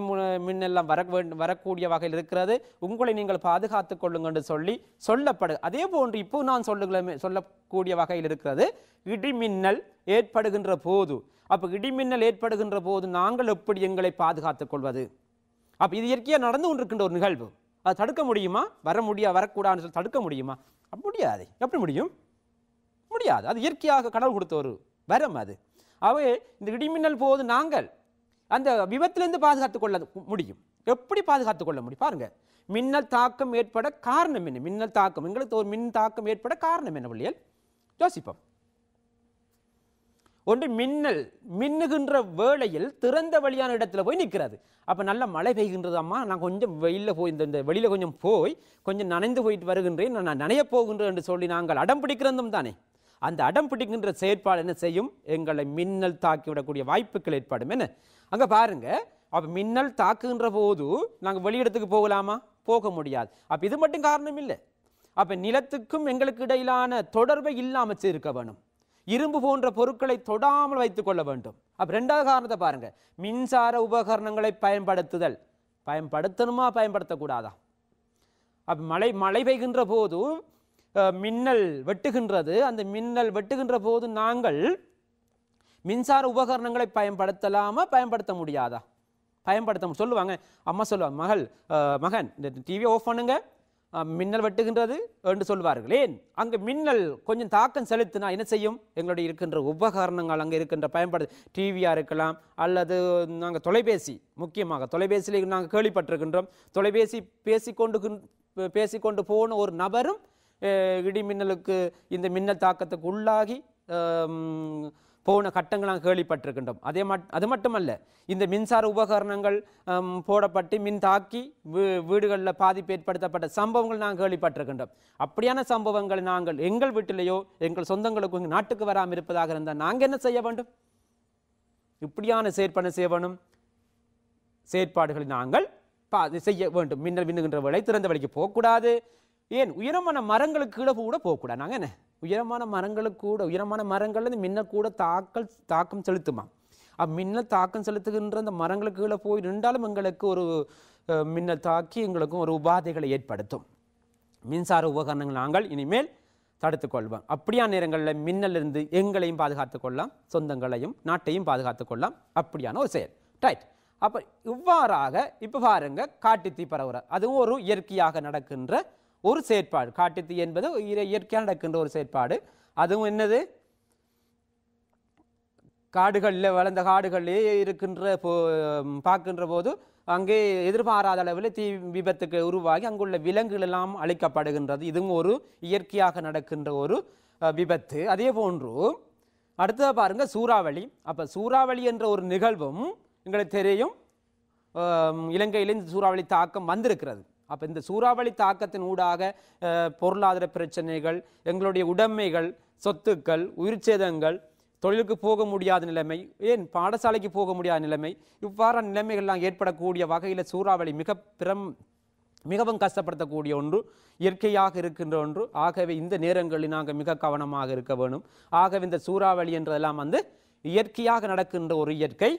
மின்னெல்லாம் வர வரக்கூடிய வகையில் இருக்கிறது உங்களை நீங்கள் பாதுகாத்து கொள்ளுங்க என்று சொல்லி சொல்லப்படு அதே போன்று இப்போ நான் சொல்லுகிற சொல்லக்கூடிய வகையில் இருக்கிறது இடிமின்னல் ஏற்படுகின்ற போது அப்போ இடிமின்னல் ஏற்படுகின்ற போது நாங்கள் எப்படி எங்களை பாதுகாத்துக் கொள்வது அப்போ இது இயற்கையாக நடந்து கொண்டிருக்கின்ற ஒரு நிகழ்வு அது தடுக்க முடியுமா வர முடியா வரக்கூடாதுன்னு சொல்லி தடுக்க முடியுமா முடியாது எப்படி முடியும் முடியாது அது இயற்கையாக கடவுள் கொடுத்த ஒரு வரம் அது ஆகவே இந்த இடிமின்னல் போது நாங்கள் அந்த விபத்திலிருந்து பாதுகாத்துக் கொள்ள முடியும் எப்படி பாதுகாத்துக் கொள்ள முடியும் பாருங்கள் மின்னல் தாக்கம் ஏற்பட காரணம் என்ன மின்னல் தாக்கம் எங்களுக்கு ஒரு மின் தாக்கம் ஏற்பட காரணம் என்ன பிள்ளைகள் யோசிப்போம் ஒன்று மின்னல் மின்னுகின்ற வேளையில் திறந்த வழியான இடத்துல போய் நிற்கிறது அப்போ நல்லா மழை பெய்கின்றதாம்மா நான் கொஞ்சம் வெயிலில் போய் இந்த இந்த வெளியில் கொஞ்சம் போய் கொஞ்சம் நனைந்து போயிட்டு வருகின்றேன் நான் நனைய போகின்றேன் என்று சொல்லி நாங்கள் அடம் பிடிக்கிறதும் தானே அந்த அடம் பிடிக்கின்ற செயற்பாடு என்ன செய்யும் எங்களை மின்னல் தாக்கிவிடக்கூடிய வாய்ப்புகள் ஏற்படும் என்ன அங்கே பாருங்கள் அப்போ மின்னல் தாக்குகின்ற போது நாங்கள் வெளியிடத்துக்கு போகலாமா போக முடியாது அப்போ இது மட்டும் காரணம் இல்லை அப்போ நிலத்துக்கும் எங்களுக்கு இடையிலான தொடர்பை இல்லாமல் சேர்க்க வேணும் இரும்பு போன்ற பொருட்களை தொடாமல் வைத்துக்கொள்ள வேண்டும் அப்போ ரெண்டாவது காரணத்தை பாருங்கள் மின்சார உபகரணங்களை பயன்படுத்துதல் பயன்படுத்தணுமா பயன்படுத்தக்கூடாதா அப்போ மழை மழை பெய்கின்ற போதும் மின்னல் வெட்டுகின்றது அந்த மின்னல் வெட்டுகின்ற போது நாங்கள் மின்சார உபகரணங்களை பயன்படுத்தலாமா பயன்படுத்த முடியாதா பயன்படுத்த சொல்லுவாங்க அம்மா சொல்லுவாங்க மகள் மகன் இந்த டிவியை ஆஃப் பண்ணுங்க மின்னல் வெட்டுகின்றது என்று சொல்வார்கள் ஏன் அங்கே மின்னல் கொஞ்சம் தாக்கம் செலுத்தினா என்ன செய்யும் எங்களுடைய இருக்கின்ற உபகரணங்கள் அங்கே இருக்கின்ற பயன்படு டிவியாக இருக்கலாம் அல்லது நாங்கள் தொலைபேசி முக்கியமாக தொலைபேசியில் நாங்கள் கேள்விப்பட்டிருக்கின்றோம் தொலைபேசி பேசிக்கொண்டு பேசிக்கொண்டு போன ஒரு நபரும் இடி மின்னலுக்கு இந்த மின்னல் தாக்கத்துக்கு உள்ளாகி போன கட்டங்கள் நாங்கள் கேள்விப்பட்டிருக்கின்றோம் அதே மட் அது மட்டுமல்ல இந்த மின்சார உபகரணங்கள் போடப்பட்டு மின் தாக்கி வீ வீடுகளில் பாதிப்பு ஏற்படுத்தப்பட்ட சம்பவங்கள் நாங்கள் கேள்விப்பட்டிருக்கின்றோம் அப்படியான சம்பவங்கள் நாங்கள் எங்கள் வீட்டிலேயோ எங்கள் சொந்தங்களுக்கு நாட்டுக்கு வராமல் இருப்பதாக இருந்தால் நாங்கள் என்ன செய்ய வேண்டும் இப்படியான செயற்பனை செய்வனும் செயற்பாடுகளை நாங்கள் பா செய்ய வேண்டும் மின்னல் மின்னுகின்ற வேலை திறந்த வழிக்கு போகக்கூடாது ஏன் உயரமான மரங்களுக்கு கீழே கூட போகக்கூடாது நாங்கள் என்ன உயரமான மரங்களுக்கு கூட உயரமான மரங்கள்லேருந்து மின்ன கூட தாக்கல் தாக்கம் செலுத்துமா அப்போ மின்னல் தாக்கம் செலுத்துகின்ற அந்த மரங்களுக்கு கீழே போய் நின்றாலும் எங்களுக்கு ஒரு மின்னல் தாக்கி எங்களுக்கும் ஒரு உபாதைகளை ஏற்படுத்தும் மின்சார உபகரணங்கள் நாங்கள் இனிமேல் தடுத்துக்கொள்வோம் அப்படியான நேரங்களில் மின்னலிருந்து எங்களையும் பாதுகாத்து கொள்ளலாம் சொந்தங்களையும் நாட்டையும் பாதுகாத்து கொள்ளலாம் அப்படியான ஒரு செயல் ரைட் அப்போ இவ்வாறாக இப்போ பாருங்க காட்டுத்தீ பரவுற அதுவும் ஒரு இயற்கையாக நடக்கின்ற ஒரு செயற்பாடு காட்டுத்தீ என்பது இயற்கையாக நடக்கின்ற ஒரு செயற்பாடு அதுவும் என்னது காடுகளில் வளர்ந்த காடுகளிலேயே இருக்கின்ற போ பார்க்கின்ற போது அங்கே எதிர்பாராத அளவில் தீ விபத்துக்கு உருவாகி அங்குள்ள விலங்குகள் எல்லாம் அழிக்கப்படுகின்றது இதுவும் ஒரு இயற்கையாக நடக்கின்ற ஒரு விபத்து அதே போன்று அடுத்ததாக பாருங்கள் சூறாவளி அப்போ சூறாவளி என்ற ஒரு நிகழ்வும் எங்களுக்கு தெரியும் இலங்கையிலேருந்து சூறாவளி தாக்கம் வந்திருக்கிறது அப்போ இந்த சூறாவளி தாக்கத்தின் ஊடாக பொருளாதார பிரச்சனைகள் எங்களுடைய உடைமைகள் சொத்துக்கள் உயிர் சேதங்கள் தொழிலுக்கு போக முடியாத நிலைமை ஏன் பாடசாலைக்கு போக முடியாத நிலைமை இவ்வாறான நிலைமைகள்லாம் ஏற்படக்கூடிய வகையில் சூறாவளி மிக பிரம் மிகவும் கஷ்டப்படுத்தக்கூடிய ஒன்று இயற்கையாக இருக்கின்ற ஒன்று ஆகவே இந்த நேரங்களில் நாங்கள் மிக கவனமாக இருக்க வேணும் ஆகவே இந்த சூறாவளி என்றதெல்லாம் வந்து இயற்கையாக நடக்கின்ற ஒரு இயற்கை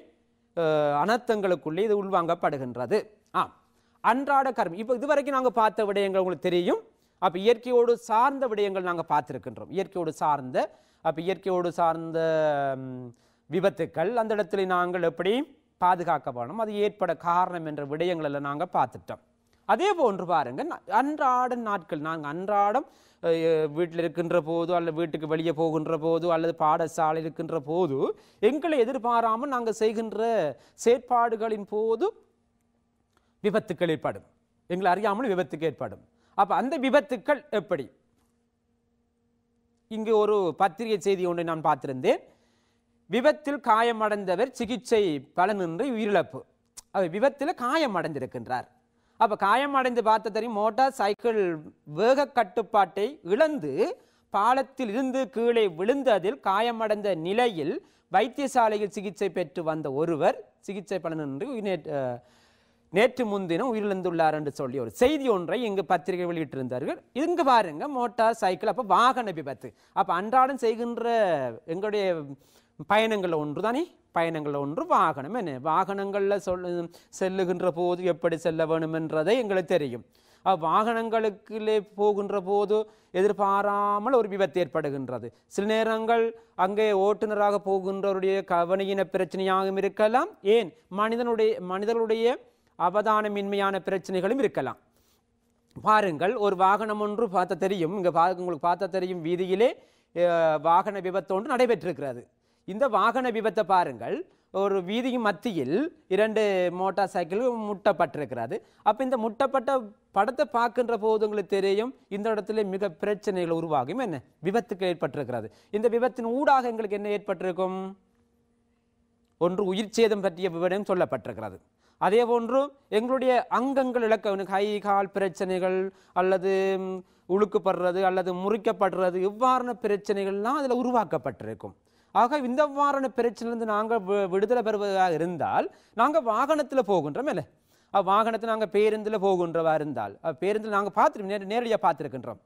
அனர்த்தங்களுக்குள்ளே இது உள்வாங்கப்படுகின்றது ஆ அன்றாட கர்மம் இப்போ இதுவரைக்கும் நாங்கள் பார்த்த விடயங்கள் உங்களுக்கு தெரியும் அப்போ இயற்கையோடு சார்ந்த விடயங்கள் நாங்கள் பார்த்துருக்கின்றோம் இயற்கையோடு சார்ந்த அப்போ இயற்கையோடு சார்ந்த விபத்துக்கள் அந்த இடத்துல நாங்கள் எப்படி பாதுகாக்க வேணும் அது ஏற்பட காரணம் என்ற விடயங்களில் நாங்கள் பார்த்துட்டோம் அதே போன்று பாருங்கள் அன்றாட நாட்கள் நாங்கள் அன்றாடம் வீட்டில் இருக்கின்ற போதோ அல்லது வீட்டுக்கு வெளியே போகின்ற போதோ அல்லது பாடசாலை இருக்கின்ற போது எங்களை எதிர்பாராமல் நாங்கள் செய்கின்ற செயற்பாடுகளின் போது விபத்துக்கள் ஏற்படும் எங்களை அறியாமல் விபத்துக்கு ஏற்படும் அப்போ அந்த விபத்துக்கள் எப்படி இங்கு ஒரு பத்திரிகை செய்தி ஒன்றை நான் பார்த்திருந்தேன் விபத்தில் காயமடைந்தவர் சிகிச்சை பலனின்றி உயிரிழப்பு அவர் விபத்தில் காயம் அடைந்திருக்கின்றார் அப்போ காயம் அடைந்து பார்த்த தெரியும் மோட்டார் சைக்கிள் வேக கட்டுப்பாட்டை இழந்து பாலத்தில் இருந்து கீழே விழுந்ததில் காயமடைந்த நிலையில் வைத்தியசாலையில் சிகிச்சை பெற்று வந்த ஒருவர் சிகிச்சை பலனின்றி உயிர் நேற்று முன்தினம் உயிரிழந்துள்ளார் என்று சொல்லி ஒரு செய்தி ஒன்றை இங்கு பத்திரிகை வெளியிட்டிருந்தார்கள் இங்கு பாருங்க மோட்டார் சைக்கிள் அப்போ வாகன விபத்து அப்போ அன்றாடம் செய்கின்ற எங்களுடைய பயணங்களில் ஒன்று தானே பயணங்களில் ஒன்று வாகனம் என்ன வாகனங்களில் சொல் செல்லுகின்ற போது எப்படி செல்ல வேணும் என்றதை எங்களுக்கு தெரியும் வாகனங்களுக்குள்ளே போகின்ற போது எதிர்பாராமல் ஒரு விபத்து ஏற்படுகின்றது சில நேரங்கள் அங்கே ஓட்டுநராக போகின்றவருடைய கவனையின பிரச்சனையாகவும் இருக்கலாம் ஏன் மனிதனுடைய மனிதனுடைய அவதானமின்மையான பிரச்சனைகளும் இருக்கலாம் பாருங்கள் ஒரு வாகனம் ஒன்று பார்த்த தெரியும் இங்கே பா உங்களுக்கு பார்த்த தெரியும் வீதியிலே வாகன விபத்து ஒன்று நடைபெற்றிருக்கிறது இந்த வாகன விபத்தை பாருங்கள் ஒரு வீதியின் மத்தியில் இரண்டு மோட்டார் சைக்கிள் முட்டப்பட்டிருக்கிறது அப்போ இந்த முட்டப்பட்ட படத்தை பார்க்கின்ற போது உங்களுக்கு தெரியும் இந்த இடத்துல மிக பிரச்சனைகள் உருவாகும் என்ன விபத்துக்கு ஏற்பட்டிருக்கிறது இந்த விபத்தின் ஊடாக எங்களுக்கு என்ன ஏற்பட்டிருக்கும் ஒன்று உயிர் சேதம் பற்றிய விவரம் சொல்லப்பட்டிருக்கிறது அதே போன்று எங்களுடைய அங்கங்கள் இழக்க கை கால் பிரச்சனைகள் அல்லது உழுக்குப்படுறது அல்லது முறிக்கப்படுறது இவ்வாறான பிரச்சனைகள்லாம் அதில் உருவாக்கப்பட்டிருக்கும் ஆக இந்த வாரண பிரச்சனையிலிருந்து நாங்கள் விடுதலை பெறுவதாக இருந்தால் நாங்கள் வாகனத்தில் போகின்றோம் இல்லை வாகனத்தில் நாங்கள் பேருந்தில் போகின்றவா இருந்தால் பேருந்தில் நாங்கள் பார்த்துருக்கோம் நேரடியாக பார்த்துருக்கின்றோம்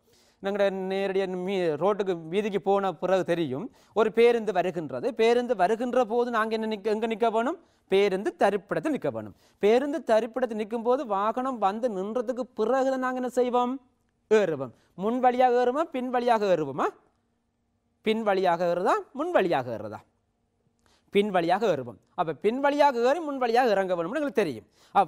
நாங்களோட நேரடிய மீ ரோட்டுக்கு வீதிக்கு போன பிறகு தெரியும் ஒரு பேருந்து வருகின்றது பேருந்து வருகின்ற போது நாங்கள் என்ன நிற்க எங்கே நிற்க வேணும் பேருந்து தரிப்பிடத்தில் நிற்க வேணும் பேருந்து தரிப்பிடத்தில் நிற்கும் போது வாகனம் வந்து நின்றதுக்கு பிறகு தான் நாங்கள் என்ன செய்வோம் ஏறுவோம் முன் வழியாக ஏறுவோம் பின் வழியாக ஏறுவோமா பின் வழியாக ஏறுதா முன் வழியாக ஏறுதா பின் வழியாக ஏறுவோம் அப்போ பின் வழியாக ஏறி முன் வழியாக இறங்க வேணும்னு எங்களுக்கு தெரியும்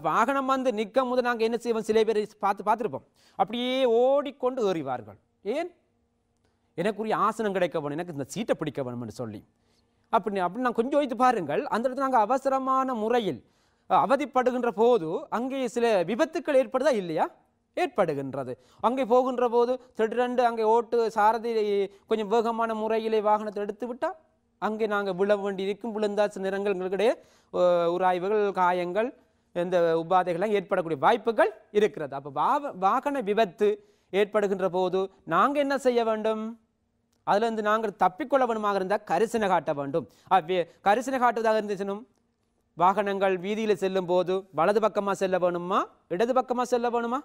வாகனம் வந்து நிற்கும் போது நாங்கள் என்ன செய்வோம் சில பேர் பார்த்து பார்த்துருப்போம் அப்படியே ஓடிக்கொண்டு ஏறிவார்கள் ஏன் எனக்குரிய ஆசனம் கிடைக்க வேணும் எனக்கு இந்த சீட்டை பிடிக்க வேணும்னு சொல்லி அப்படி அப்படி நான் கொஞ்சம் வைத்து பாருங்கள் அந்த இடத்துல நாங்கள் அவசரமான முறையில் அவதிப்படுகின்ற போது அங்கே சில விபத்துக்கள் ஏற்படுதா இல்லையா ஏற்படுகின்றது அங்கே போகின்ற போது திடீரென்று அங்கே ஓட்டு சாரதி கொஞ்சம் வேகமான முறையிலே வாகனத்தை எடுத்து விட்டால் அங்கே நாங்கள் விழ வேண்டி இருக்கும் விழுந்தாச்சு நிறங்கள் எங்களுக்கிடையே உராய்வுகள் காயங்கள் இந்த உபாதைகள்லாம் ஏற்படக்கூடிய வாய்ப்புகள் இருக்கிறது அப்போ வாகன விபத்து ஏற்படுகின்ற போது நாங்கள் என்ன செய்ய வேண்டும் அதிலிருந்து நாங்கள் தப்பிக்கொள்ள வேணுமாக இருந்தால் கரிசனை காட்ட வேண்டும் அவ்வே கரிசனை காட்டுவதாக இருந்துச்சினும் வாகனங்கள் வீதியில் செல்லும் போது வலது பக்கமாக செல்ல வேணுமா இடது பக்கமாக செல்ல வேணுமா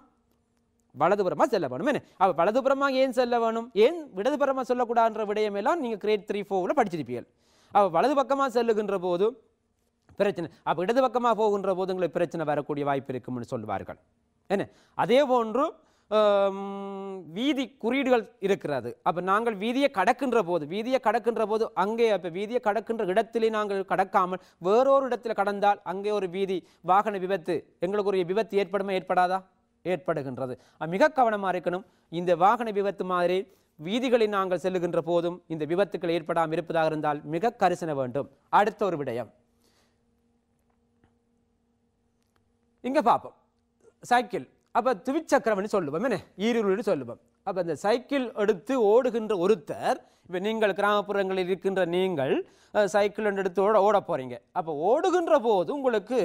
வலதுபுறமாக செல்ல வேணும் என்ன அப்போ வலதுபுறமாக ஏன் செல்ல வேணும் ஏன் இடதுபுறமாக சொல்லக்கூடாதுன்ற விடயம் எல்லாம் நீங்கள் கிரேட் த்ரீ ஃபோரில் படிச்சிருப்பீர்கள் அப்போ வலது பக்கமாக செல்லுகின்ற போது பிரச்சனை அப்போ இடது பக்கமாக போகின்ற போது உங்களுக்கு பிரச்சனை வரக்கூடிய வாய்ப்பு இருக்கும்னு சொல்லுவார்கள் என்ன அதே போன்று வீதி குறியீடுகள் இருக்கிறது அப்போ நாங்கள் வீதியை கடக்கின்ற போது வீதியை கடக்கின்ற போது அங்கே அப்போ வீதியை கடக்கின்ற இடத்திலே நாங்கள் கடக்காமல் வேறொரு இடத்தில் கடந்தால் அங்கே ஒரு வீதி வாகன விபத்து எங்களுக்கு ஒரு விபத்து ஏற்படுமா ஏற்படாதா ஏற்படுகின்றது மிக கவனமாக இருக்கணும் இந்த வாகன விபத்து மாதிரி வீதிகளில் நாங்கள் செல்லுகின்ற போதும் இந்த விபத்துக்கள் ஏற்படாமல் இருப்பதாக இருந்தால் மிக கரிசன வேண்டும் அடுத்த ஒரு விடயம் இங்கே பார்ப்போம் சைக்கிள் அப்போ துவிச்சக்கரம்னு சொல்லுவோம் என்ன ஈரூருன்னு சொல்லுவோம் அப்போ இந்த சைக்கிள் எடுத்து ஓடுகின்ற ஒருத்தர் இப்போ நீங்கள் கிராமப்புறங்களில் இருக்கின்ற நீங்கள் சைக்கிள் எடுத்து ஓட ஓட போகிறீங்க அப்போ ஓடுகின்ற போது உங்களுக்கு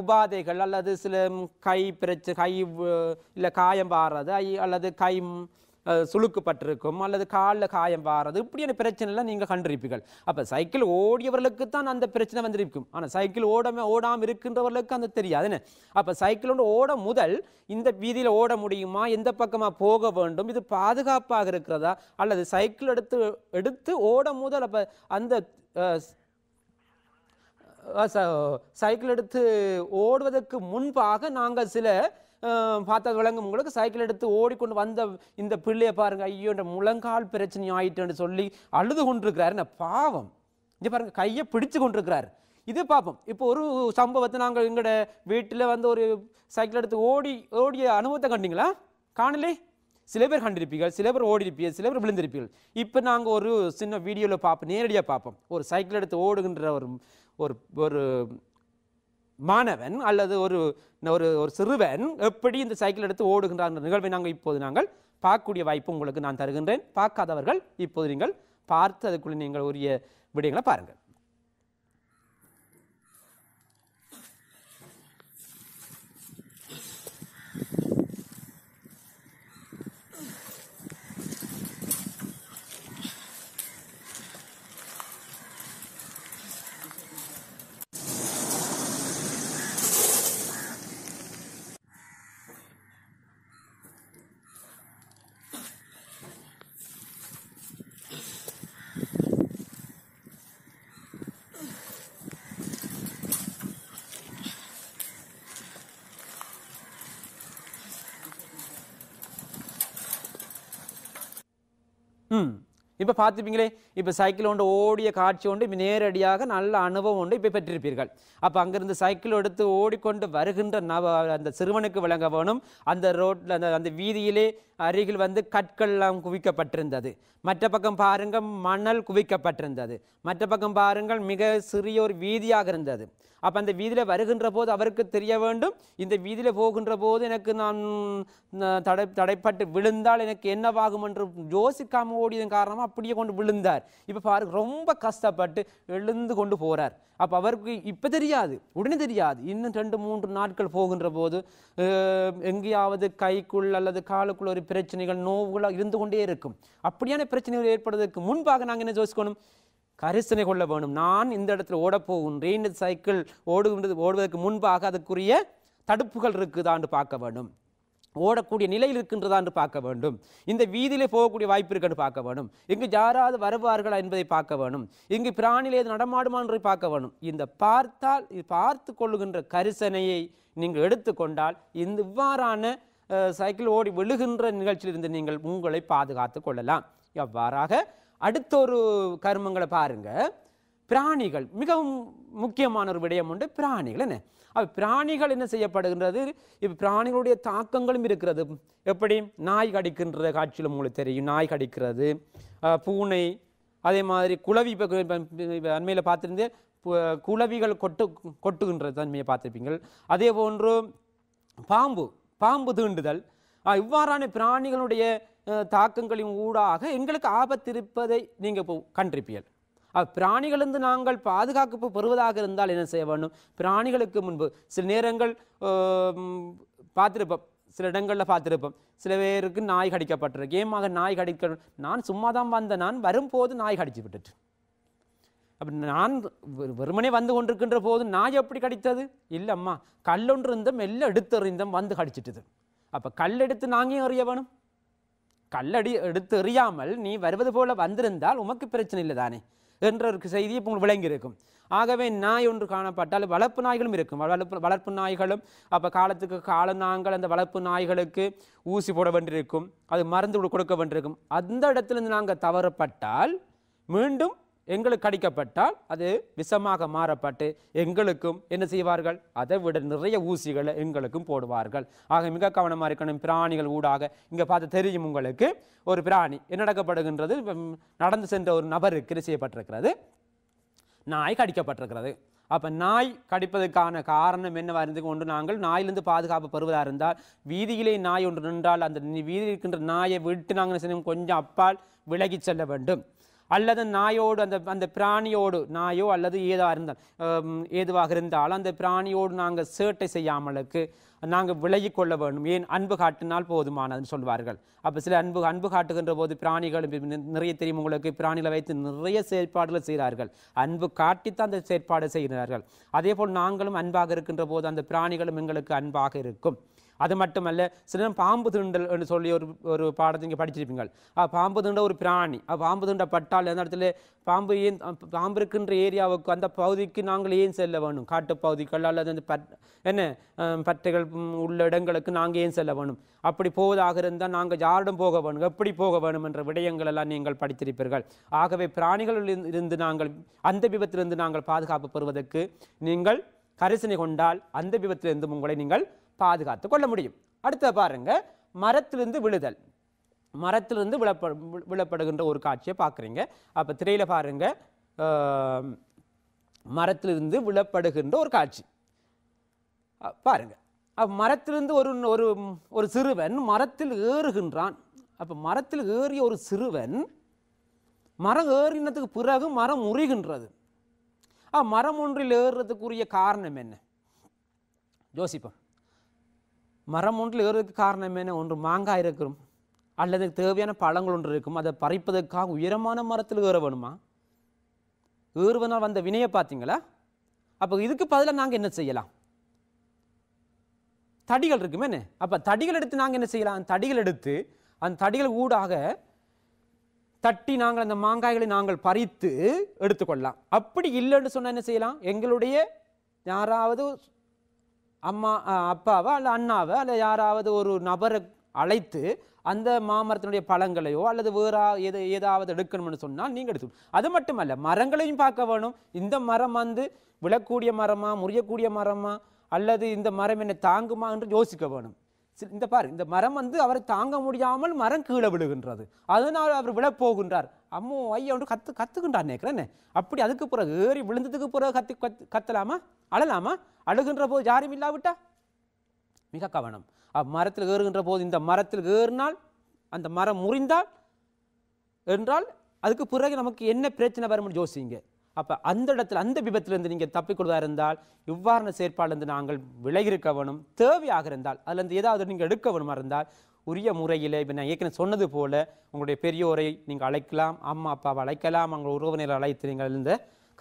உபாதைகள் அல்லது சில கை பிரச்ச கை இல்லை காயம் பாடுறது அல்லது கை சுழுக்கப்பட்டிருக்கும் அல்லது காலில் காயம் வாரது இப்படியான பிரச்சனைலாம் நீங்கள் கண்டிருப்பீர்கள் அப்போ சைக்கிள் ஓடியவர்களுக்கு தான் அந்த பிரச்சனை வந்திருக்கும் ஆனால் சைக்கிள் ஓடாமல் ஓடாமல் இருக்கின்றவர்களுக்கு அந்த தெரியாதுன்னு அப்போ சைக்கிள் ஒன்று ஓட முதல் இந்த வீதியில் ஓட முடியுமா எந்த பக்கமாக போக வேண்டும் இது பாதுகாப்பாக இருக்கிறதா அல்லது சைக்கிள் எடுத்து எடுத்து ஓட முதல் அப்போ அந்த சைக்கிள் எடுத்து ஓடுவதற்கு முன்பாக நாங்கள் சில பார்த்தா விளங்கும் உங்களுக்கு சைக்கிள் எடுத்து ஓடிக்கொண்டு வந்த இந்த பிள்ளையை பாருங்க ஐயோ என்ற முழங்கால் பிரச்சனை ஆயிட்டுன்னு சொல்லி அழுது கொண்டிருக்கிறாரு என்ன பாவம் இங்கே பாருங்க கையை பிடிச்சு கொண்டிருக்கிறாரு இது பார்ப்போம் இப்போ ஒரு சம்பவத்தை நாங்கள் எங்களோட வீட்டில் வந்து ஒரு சைக்கிள் எடுத்து ஓடி ஓடிய அனுபவத்தை கண்டிங்களா காணலே சில பேர் கண்டிருப்பீர்கள் சில பேர் ஓடிருப்பீர்கள் சில பேர் விழுந்திருப்பீர்கள் இப்போ நாங்கள் ஒரு சின்ன வீடியோவில் பார்ப்போம் நேரடியாக பார்ப்போம் ஒரு சைக்கிள் எடுத்து ஓடுகின்ற ஒரு ஒரு மாணவன் அல்லது ஒரு ஒரு ஒரு சிறுவன் எப்படி இந்த சைக்கிள் எடுத்து ஓடுகின்றார் என்ற நிகழ்வை நாங்கள் இப்போது நாங்கள் பார்க்கக்கூடிய வாய்ப்பு உங்களுக்கு நான் தருகின்றேன் பார்க்காதவர்கள் இப்போது நீங்கள் பார்த்து அதுக்குள்ளே நீங்கள் உரிய விடயங்களை பாருங்கள் 응. 음. இப்போ பார்த்துப்பீங்களே இப்போ சைக்கிள் கொண்டு ஓடிய காட்சி கொண்டு இப்போ நேரடியாக நல்ல அனுபவம் உண்டு இப்போ பெற்றிருப்பீர்கள் அப்போ அங்கேருந்து சைக்கிள் எடுத்து ஓடிக்கொண்டு வருகின்ற நவ அந்த சிறுவனுக்கு விளங்க வேணும் அந்த ரோட்டில் அந்த அந்த வீதியிலே அருகில் வந்து கற்கள்லாம் குவிக்கப்பட்டிருந்தது மற்ற பக்கம் பாருங்கள் மணல் குவிக்கப்பட்டிருந்தது மற்ற பக்கம் பாருங்கள் மிக சிறிய ஒரு வீதியாக இருந்தது அப்போ அந்த வீதியில் வருகின்ற போது அவருக்கு தெரிய வேண்டும் இந்த வீதியில் போகின்ற போது எனக்கு நான் தடை தடைப்பட்டு விழுந்தால் எனக்கு என்னவாகும் என்று யோசிக்காமல் ஓடியதன் காரணமாக அப்படியே கொண்டு விழுந்தார் இப்போ பாரு ரொம்ப கஷ்டப்பட்டு எழுந்து கொண்டு போகிறார் அப்போ அவருக்கு இப்போ தெரியாது உடனே தெரியாது இன்னும் ரெண்டு மூன்று நாட்கள் போகின்ற போது எங்கேயாவது கைக்குள் அல்லது காலுக்குள் ஒரு பிரச்சனைகள் நோவுகளாக இருந்து கொண்டே இருக்கும் அப்படியான பிரச்சனைகள் ஏற்படுவதற்கு முன்பாக நாங்கள் என்ன யோசிக்கணும் கரிசனை கொள்ள வேணும் நான் இந்த இடத்துல ஓடப்போகின்றேன் சைக்கிள் ஓடுகின்றது ஓடுவதற்கு முன்பாக அதற்குரிய தடுப்புகள் இருக்குதான்னு பார்க்க வேண்டும் ஓடக்கூடிய நிலையில் இருக்கின்றதா என்று பார்க்க வேண்டும் இந்த வீதியிலே போகக்கூடிய வாய்ப்பு இருக்குன்னு பார்க்க வேண்டும் இங்கு யாராவது வருவார்களா என்பதை பார்க்க வேண்டும் இங்கு பிராணிலே நடமாடுமா என்று பார்க்க வேண்டும் இந்த பார்த்தால் பார்த்து கொள்ளுகின்ற கரிசனையை நீங்கள் எடுத்துக்கொண்டால் இந்த இவ்வாறான சைக்கிள் ஓடி விழுகின்ற நிகழ்ச்சியிலிருந்து நீங்கள் உங்களை பாதுகாத்து கொள்ளலாம் எவ்வாறாக அடுத்த ஒரு கருமங்களை பாருங்கள் பிராணிகள் மிகவும் முக்கியமான ஒரு விடயம் உண்டு பிராணிகள் என்ன அப்போ பிராணிகள் என்ன செய்யப்படுகின்றது இப்போ பிராணிகளுடைய தாக்கங்களும் இருக்கிறது எப்படி நாய் கடிக்கின்ற காட்சியில் உங்களுக்கு தெரியும் நாய் கடிக்கிறது பூனை அதே மாதிரி குளவி இப்போ அண்மையில் பார்த்துருந்தேன் குளவிகள் கொட்டு கொட்டுகின்ற தன்மையை பார்த்துருப்பீங்கள் அதே போன்று பாம்பு பாம்பு தீண்டுதல் இவ்வாறான பிராணிகளுடைய தாக்கங்களின் ஊடாக எங்களுக்கு ஆபத்திருப்பதை நீங்கள் இப்போ கண்டிருப்பீர்கள் பிராணிகளிலிருந்து நாங்கள் பாதுகாப்பு பெறுவதாக இருந்தால் என்ன செய்ய வேண்டும் பிராணிகளுக்கு முன்பு சில நேரங்கள் பார்த்துருப்போம் சில இடங்களில் பார்த்துருப்போம் சில பேருக்கு நாய் கடிக்கப்பட்டிருக்கு ஏமாக நாய் கடிக்க நான் சும்மா தான் வந்த நான் வரும்போது நாய் கடிச்சு விட்டுட்டு அப்போ நான் வெறுமனே வந்து கொண்டிருக்கின்ற போது நாய் எப்படி கடித்தது இல்லைம்மா கல்லொன்று இருந்தோம் எல்லாம் எடுத்தெறிந்தோம் வந்து கடிச்சிட்டது அப்போ கல் எடுத்து நாங்கள் அறிய வேணும் கல்லடி எடுத்து எறியாமல் நீ வருவது போல வந்திருந்தால் உமக்கு பிரச்சனை இல்லை தானே என்ற ஒரு செய்தி இப்போ உங்களுக்கு விளங்கியிருக்கும் ஆகவே நாய் ஒன்று காணப்பட்டால் வளர்ப்பு நாய்களும் இருக்கும் வளர்ப்பு வளர்ப்பு நாய்களும் அப்போ காலத்துக்கு கால நாங்கள் அந்த வளர்ப்பு நாய்களுக்கு ஊசி போட வேண்டியிருக்கும் அது மருந்து கொடுக்க வேண்டியிருக்கும் அந்த இடத்துலேருந்து நாங்கள் தவறப்பட்டால் மீண்டும் எங்களுக்கு கடிக்கப்பட்டால் அது விஷமாக மாறப்பட்டு எங்களுக்கும் என்ன செய்வார்கள் அதை விட நிறைய ஊசிகளை எங்களுக்கும் போடுவார்கள் ஆக மிக கவனமாக இருக்கணும் பிராணிகள் ஊடாக இங்கே பார்த்து தெரியும் உங்களுக்கு ஒரு பிராணி என்ன நடக்கப்படுகின்றது நடந்து சென்ற ஒரு நபருக்கு செய்யப்பட்டிருக்கிறது நாய் கடிக்கப்பட்டிருக்கிறது அப்போ நாய் கடிப்பதற்கான காரணம் என்னவா இருந்து கொண்டு நாங்கள் நாயிலிருந்து பாதுகாப்பு பெறுவதாக இருந்தால் வீதியிலே நாய் ஒன்று நின்றால் அந்த வீதியில் இருக்கின்ற நாயை விட்டு நாங்கள் கொஞ்சம் அப்பால் விலகி செல்ல வேண்டும் அல்லது நாயோடு அந்த அந்த பிராணியோடு நாயோ அல்லது ஏதாக இருந்தால் ஏதுவாக இருந்தால் அந்த பிராணியோடு நாங்கள் சேட்டை செய்யாமலுக்கு நாங்கள் விலகி கொள்ள வேண்டும் ஏன் அன்பு காட்டினால் போதுமானதுன்னு சொல்வார்கள் அப்போ சில அன்பு அன்பு காட்டுகின்ற போது பிராணிகள் நிறைய தெரியும் உங்களுக்கு பிராணிகளை வைத்து நிறைய செயற்பாடுகள் செய்கிறார்கள் அன்பு காட்டித்தான் அந்த செயற்பாடு செய்கிறார்கள் அதே போல் நாங்களும் அன்பாக இருக்கின்ற போது அந்த பிராணிகளும் எங்களுக்கு அன்பாக இருக்கும் அது மட்டுமல்ல சில பாம்பு திண்டல் என்று சொல்லி ஒரு ஒரு பாடத்தை நீங்கள் படிச்சிருப்பீங்க பாம்பு தூண்ட ஒரு பிராணி பாம்பு பட்டால் அந்த இடத்துல பாம்பு ஏன் பாம்பு இருக்கின்ற ஏரியாவுக்கு அந்த பகுதிக்கு நாங்கள் ஏன் செல்ல வேணும் காட்டுப்பகுதிகள் அல்லது அந்த பட் என்ன பட்டைகள் உள்ள இடங்களுக்கு நாங்கள் ஏன் செல்ல வேணும் அப்படி போவதாக இருந்தால் நாங்கள் யாரிடம் போக வேணும் எப்படி போக வேணும் என்ற விடயங்கள் எல்லாம் நீங்கள் படித்திருப்பீர்கள் ஆகவே பிராணிகளில் இருந்து நாங்கள் அந்த விபத்திலிருந்து நாங்கள் பாதுகாப்பு பெறுவதற்கு நீங்கள் கரிசனை கொண்டால் அந்த விபத்திலிருந்து உங்களை நீங்கள் பாதுகாத்து கொள்ள முடியும் அடுத்த பாருங்க மரத்திலிருந்து விழுதல் மரத்திலிருந்து விழப்ப விழப்படுகின்ற ஒரு காட்சியை பார்க்குறீங்க அப்போ திரையில் பாருங்க மரத்திலிருந்து விழப்படுகின்ற ஒரு காட்சி பாருங்க அப்போ மரத்திலிருந்து ஒரு ஒரு ஒரு சிறுவன் மரத்தில் ஏறுகின்றான் அப்போ மரத்தில் ஏறிய ஒரு சிறுவன் மரம் ஏறினதுக்கு பிறகு மரம் முறிகின்றது மரம் ஒன்றில் ஏறுறதுக்குரிய காரணம் என்ன ஜோசிப்பா மரம் ஒன்று காரணம் என்ன ஒன்று மாங்காய் இருக்கிறோம் அல்லது தேவையான பழங்கள் ஒன்று இருக்கும் அதை பறிப்பதற்காக உயரமான மரத்தில் ஏற வேணுமா ஏறுவனால் வந்த வினையை பார்த்தீங்களா அப்போ இதுக்கு பதிலாக நாங்கள் என்ன செய்யலாம் தடிகள் இருக்குமே என்ன அப்போ தடிகள் எடுத்து நாங்கள் என்ன செய்யலாம் அந்த தடிகள் எடுத்து அந்த தடிகள் ஊடாக தட்டி நாங்கள் அந்த மாங்காய்களை நாங்கள் பறித்து எடுத்துக்கொள்ளலாம் அப்படி இல்லைன்னு சொன்னால் என்ன செய்யலாம் எங்களுடைய யாராவது அம்மா அப்பாவை அல்ல அண்ணாவை அல்ல யாராவது ஒரு நபரை அழைத்து அந்த மாமரத்தினுடைய பழங்களையோ அல்லது வேற எது ஏதாவது எடுக்கணும்னு சொன்னால் நீங்கள் எடுத்துக்கணும் அது மட்டுமல்ல மரங்களையும் பார்க்க வேணும் இந்த மரம் வந்து விழக்கூடிய மரமா முறியக்கூடிய மரமா அல்லது இந்த மரம் என்னை தாங்குமா என்று யோசிக்க வேணும் இந்த பாரு இந்த மரம் வந்து அவரை தாங்க முடியாமல் மரம் கீழே விழுகின்றது அதனால் அவர் விழப்போகின்றார் அம்மோ ஐயா ஒன்று கற்று கற்றுக்கின்றான் நினைக்கிறேன் அப்படி அதுக்கு பிறகு ஏறி விழுந்ததுக்கு பிறகு கத்து கத் கத்தலாமா அழலாமா அழுகின்ற போது யாரும் இல்லாவிட்டா மிக கவனம் மரத்தில் ஏறுகின்ற போது இந்த மரத்தில் ஏறினால் அந்த மரம் முறிந்தால் என்றால் அதுக்கு பிறகு நமக்கு என்ன பிரச்சனை வரும்னு யோசிங்க அப்போ அந்த இடத்துல அந்த விபத்திலிருந்து நீங்கள் தப்பிக்கொள்வதாக இருந்தால் இவ்வாறான செயற்பாடுலேருந்து நாங்கள் விலகிருக்க வேணும் தேவையாக இருந்தால் அதுலேருந்து ஏதாவது நீங்கள் எடுக்க வேணுமா இருந்தால் உரிய முறையில் இப்போ நான் ஏற்கனவே சொன்னது போல் உங்களுடைய பெரியோரை நீங்கள் அழைக்கலாம் அம்மா அப்பாவை அழைக்கலாம் அவங்க உறவினரை அழைத்து நீங்கள் இந்த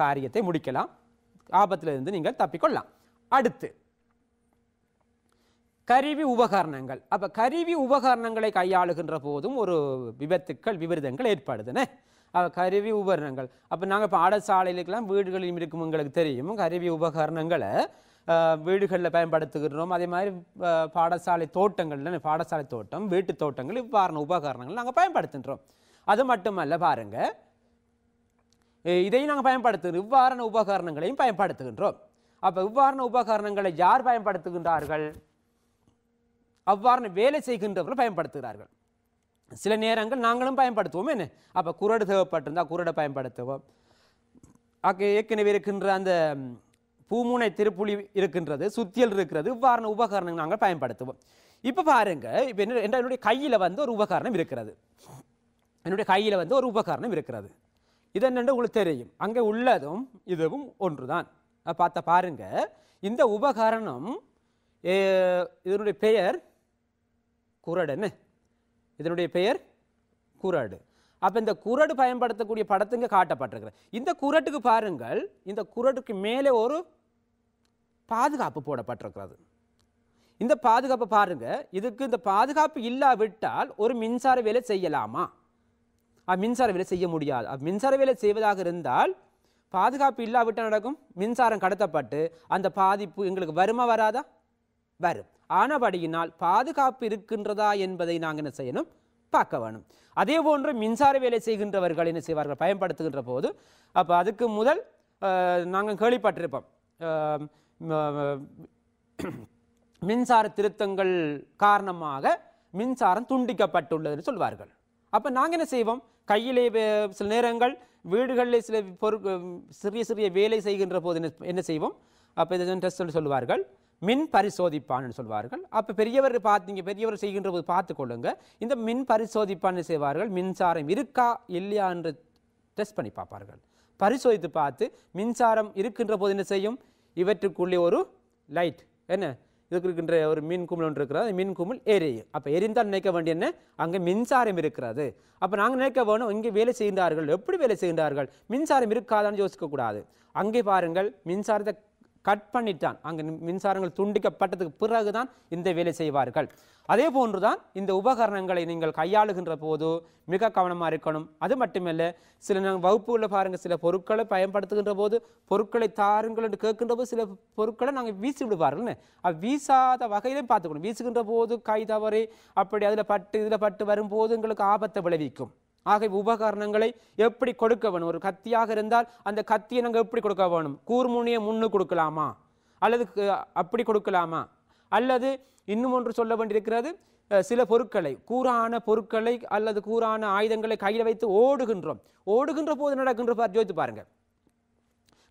காரியத்தை முடிக்கலாம் ஆபத்திலிருந்து நீங்கள் தப்பிக்கொள்ளலாம் அடுத்து கருவி உபகரணங்கள் அப்போ கருவி உபகரணங்களை கையாளுகின்ற போதும் ஒரு விபத்துக்கள் விபரீதங்கள் ஏற்படுதுனே அப்போ கருவி உபகரணங்கள் அப்போ நாங்கள் பாடசாலையிலுக்கெல்லாம் வீடுகளிலும் இருக்கும் உங்களுக்கு தெரியும் கருவி உபகரணங்களை வீடுகளில் பயன்படுத்துகிறோம் அதே மாதிரி பாடசாலை தோட்டங்களில் பாடசாலை தோட்டம் வீட்டு தோட்டங்கள் இவ்வாறான உபகரணங்கள் நாங்கள் பயன்படுத்துகிறோம் அது மட்டுமல்ல பாருங்கள் இதையும் நாங்கள் பயன்படுத்துகிறோம் இவ்வாறான உபகரணங்களையும் பயன்படுத்துகின்றோம் அப்போ இவ்வாறான உபகரணங்களை யார் பயன்படுத்துகின்றார்கள் அவ்வாறு வேலை செய்கின்றவர்கள் பயன்படுத்துகிறார்கள் சில நேரங்கள் நாங்களும் பயன்படுத்துவோம் என்ன அப்போ குரடு தேவைப்பட்டிருந்தால் குரடை பயன்படுத்துவோம் ஏற்கனவே இருக்கின்ற அந்த பூமுனை திருப்புலி இருக்கின்றது சுத்தியல் இருக்கிறது இவ்வாறான உபகரணங்கள் நாங்கள் பயன்படுத்துவோம் இப்போ பாருங்க இப்போ என்ன என்னுடைய கையில் வந்து ஒரு உபகரணம் இருக்கிறது என்னுடைய கையில் வந்து ஒரு உபகரணம் இருக்கிறது இது என்னென்று உங்களுக்கு தெரியும் அங்கே உள்ளதும் இதுவும் ஒன்று தான் பார்த்தா பாருங்க இந்த உபகரணம் இதனுடைய பெயர் குரடுன்னு இதனுடைய பெயர் குரடு அப்போ இந்த குரடு பயன்படுத்தக்கூடிய படத்துங்க காட்டப்பட்டிருக்கிறது இந்த குரட்டுக்கு பாருங்கள் இந்த குரட்டுக்கு மேலே ஒரு பாதுகாப்பு போடப்பட்டிருக்கிறது இந்த பாதுகாப்பை பாருங்கள் இதுக்கு இந்த பாதுகாப்பு இல்லாவிட்டால் ஒரு மின்சார வேலை செய்யலாமா மின்சார வேலை செய்ய முடியாது மின்சார வேலை செய்வதாக இருந்தால் பாதுகாப்பு இல்லாவிட்டால் நடக்கும் மின்சாரம் கடத்தப்பட்டு அந்த பாதிப்பு எங்களுக்கு வருமா வராதா வரும் ஆனபடியினால் பாதுகாப்பு இருக்கின்றதா என்பதை நாங்கள் என்ன செய்யணும் பார்க்க வேணும் அதே போன்று மின்சார வேலை செய்கின்றவர்கள் என்ன செய்வார்கள் பயன்படுத்துகின்ற போது அப்போ அதுக்கு முதல் நாங்கள் கேள்விப்பட்டிருப்போம் மின்சார திருத்தங்கள் காரணமாக மின்சாரம் துண்டிக்கப்பட்டுள்ளதுன்னு சொல்வார்கள் அப்போ நாங்கள் என்ன செய்வோம் கையிலே சில நேரங்கள் வீடுகளில் சில பொரு சிறிய சிறிய வேலை செய்கின்ற போது என்ன செய்வோம் அப்போ இதை டெஸ்ட் சொல்லுவார்கள் மின் பரிசோதிப்பான்னு சொல்வார்கள் அப்போ பெரியவர் பார்த்தீங்க பெரியவர் செய்கின்ற போது பார்த்து கொள்ளுங்க இந்த மின் பரிசோதிப்பான்னு செய்வார்கள் மின்சாரம் இருக்கா இல்லையா என்று டெஸ்ட் பண்ணி பார்ப்பார்கள் பரிசோதித்து பார்த்து மின்சாரம் இருக்கின்ற போது என்ன செய்யும் இவற்றுக்குள்ளே ஒரு லைட் என்ன இதுக்கு இருக்கின்ற ஒரு மீன் குமிழ் ஒன்று இருக்கிறது மீன் குமிழ் எரியும் அப்போ எரிந்தால் நினைக்க வேண்டிய என்ன அங்கே மின்சாரம் இருக்கிறது அப்போ நாங்கள் நினைக்க வேணும் இங்கே வேலை செய்கின்றார்கள் எப்படி வேலை செய்கின்றார்கள் மின்சாரம் இருக்காதான்னு யோசிக்கக்கூடாது அங்கே பாருங்கள் மின்சாரத்தை கட் பண்ணிட்டான் அங்கு மின்சாரங்கள் துண்டிக்கப்பட்டதுக்கு பிறகு தான் இந்த வேலை செய்வார்கள் அதே போன்றுதான் இந்த உபகரணங்களை நீங்கள் கையாளுகின்ற போது மிக கவனமாக இருக்கணும் அது மட்டுமல்ல சில நாங்கள் வகுப்புகளில் பாருங்கள் சில பொருட்களை பயன்படுத்துகின்ற போது பொருட்களை தாருங்கள் என்று கேட்கின்ற போது சில பொருட்களை நாங்கள் வீசி விடுவார்கள்னு அது வீசாத வகையிலையும் பார்த்துக்கணும் வீசுகின்ற போது கை தவறி அப்படி அதில் பட்டு இதில் பட்டு வரும்போது எங்களுக்கு ஆபத்தை விளைவிக்கும் ஆகவே உபகரணங்களை எப்படி கொடுக்க வேணும் ஒரு கத்தியாக இருந்தால் அந்த கத்தியை நாங்கள் எப்படி கொடுக்க வேணும் கூர்முனையை முன்னு கொடுக்கலாமா அல்லது அப்படி கொடுக்கலாமா அல்லது இன்னும் ஒன்று சொல்ல வேண்டியிருக்கிறது சில பொருட்களை கூறான பொருட்களை அல்லது கூறான ஆயுதங்களை கையில் வைத்து ஓடுகின்றோம் ஓடுகின்ற போது நடக்கின்ற ஜோதி பாருங்கள்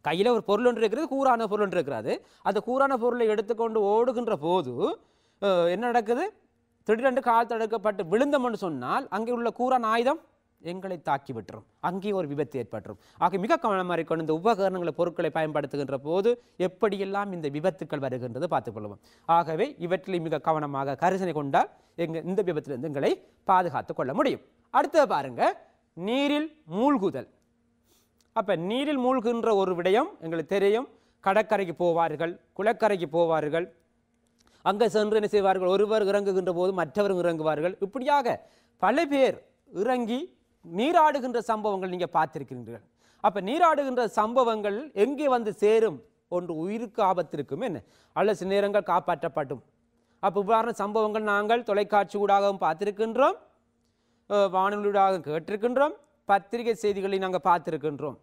கையில் ஒரு பொருள் ஒன்று இருக்கிறது கூறான பொருள் ஒன்று இருக்கிறது அந்த கூறான பொருளை எடுத்துக்கொண்டு ஓடுகின்ற போது என்ன நடக்குது திடீரென்று கால் தடுக்கப்பட்டு விழுந்தம்னு சொன்னால் அங்கே உள்ள கூறான ஆயுதம் எங்களை தாக்கி விட்டுரும் அங்கே ஒரு விபத்து ஏற்பட்டுரும் ஆக மிக கவனமாக இருக்கணும் இந்த உபகரணங்களை பொருட்களை பயன்படுத்துகின்ற போது எப்படியெல்லாம் இந்த விபத்துக்கள் வருகின்றது பார்த்துக்கொள்வோம் ஆகவே இவற்றில் மிக கவனமாக கரிசனை கொண்டால் எங்கள் இந்த விபத்திலிருந்து எங்களை பாதுகாத்து கொள்ள முடியும் அடுத்தது பாருங்க நீரில் மூழ்குதல் அப்போ நீரில் மூழ்கின்ற ஒரு விடயம் எங்களுக்கு தெரியும் கடற்கரைக்கு போவார்கள் குளக்கரைக்கு போவார்கள் அங்கே சென்று என்ன செய்வார்கள் ஒருவர் இறங்குகின்ற போது மற்றவர் இறங்குவார்கள் இப்படியாக பல பேர் இறங்கி நீராடுகின்ற சம்பவங்கள் நீங்கள் பார்த்திருக்கின்றீர்கள் அப்போ நீராடுகின்ற சம்பவங்கள் எங்கே வந்து சேரும் ஒன்று உயிருக்கு ஆபத்து இருக்கும் என்ன அல்ல சில நேரங்கள் காப்பாற்றப்படும் அப்போ இவ்வாறான சம்பவங்கள் நாங்கள் தொலைக்காட்சி ஊடாகவும் பார்த்திருக்கின்றோம் வானொலியூடாக கேட்டிருக்கின்றோம் பத்திரிகை செய்திகளை நாங்கள் பார்த்திருக்கின்றோம்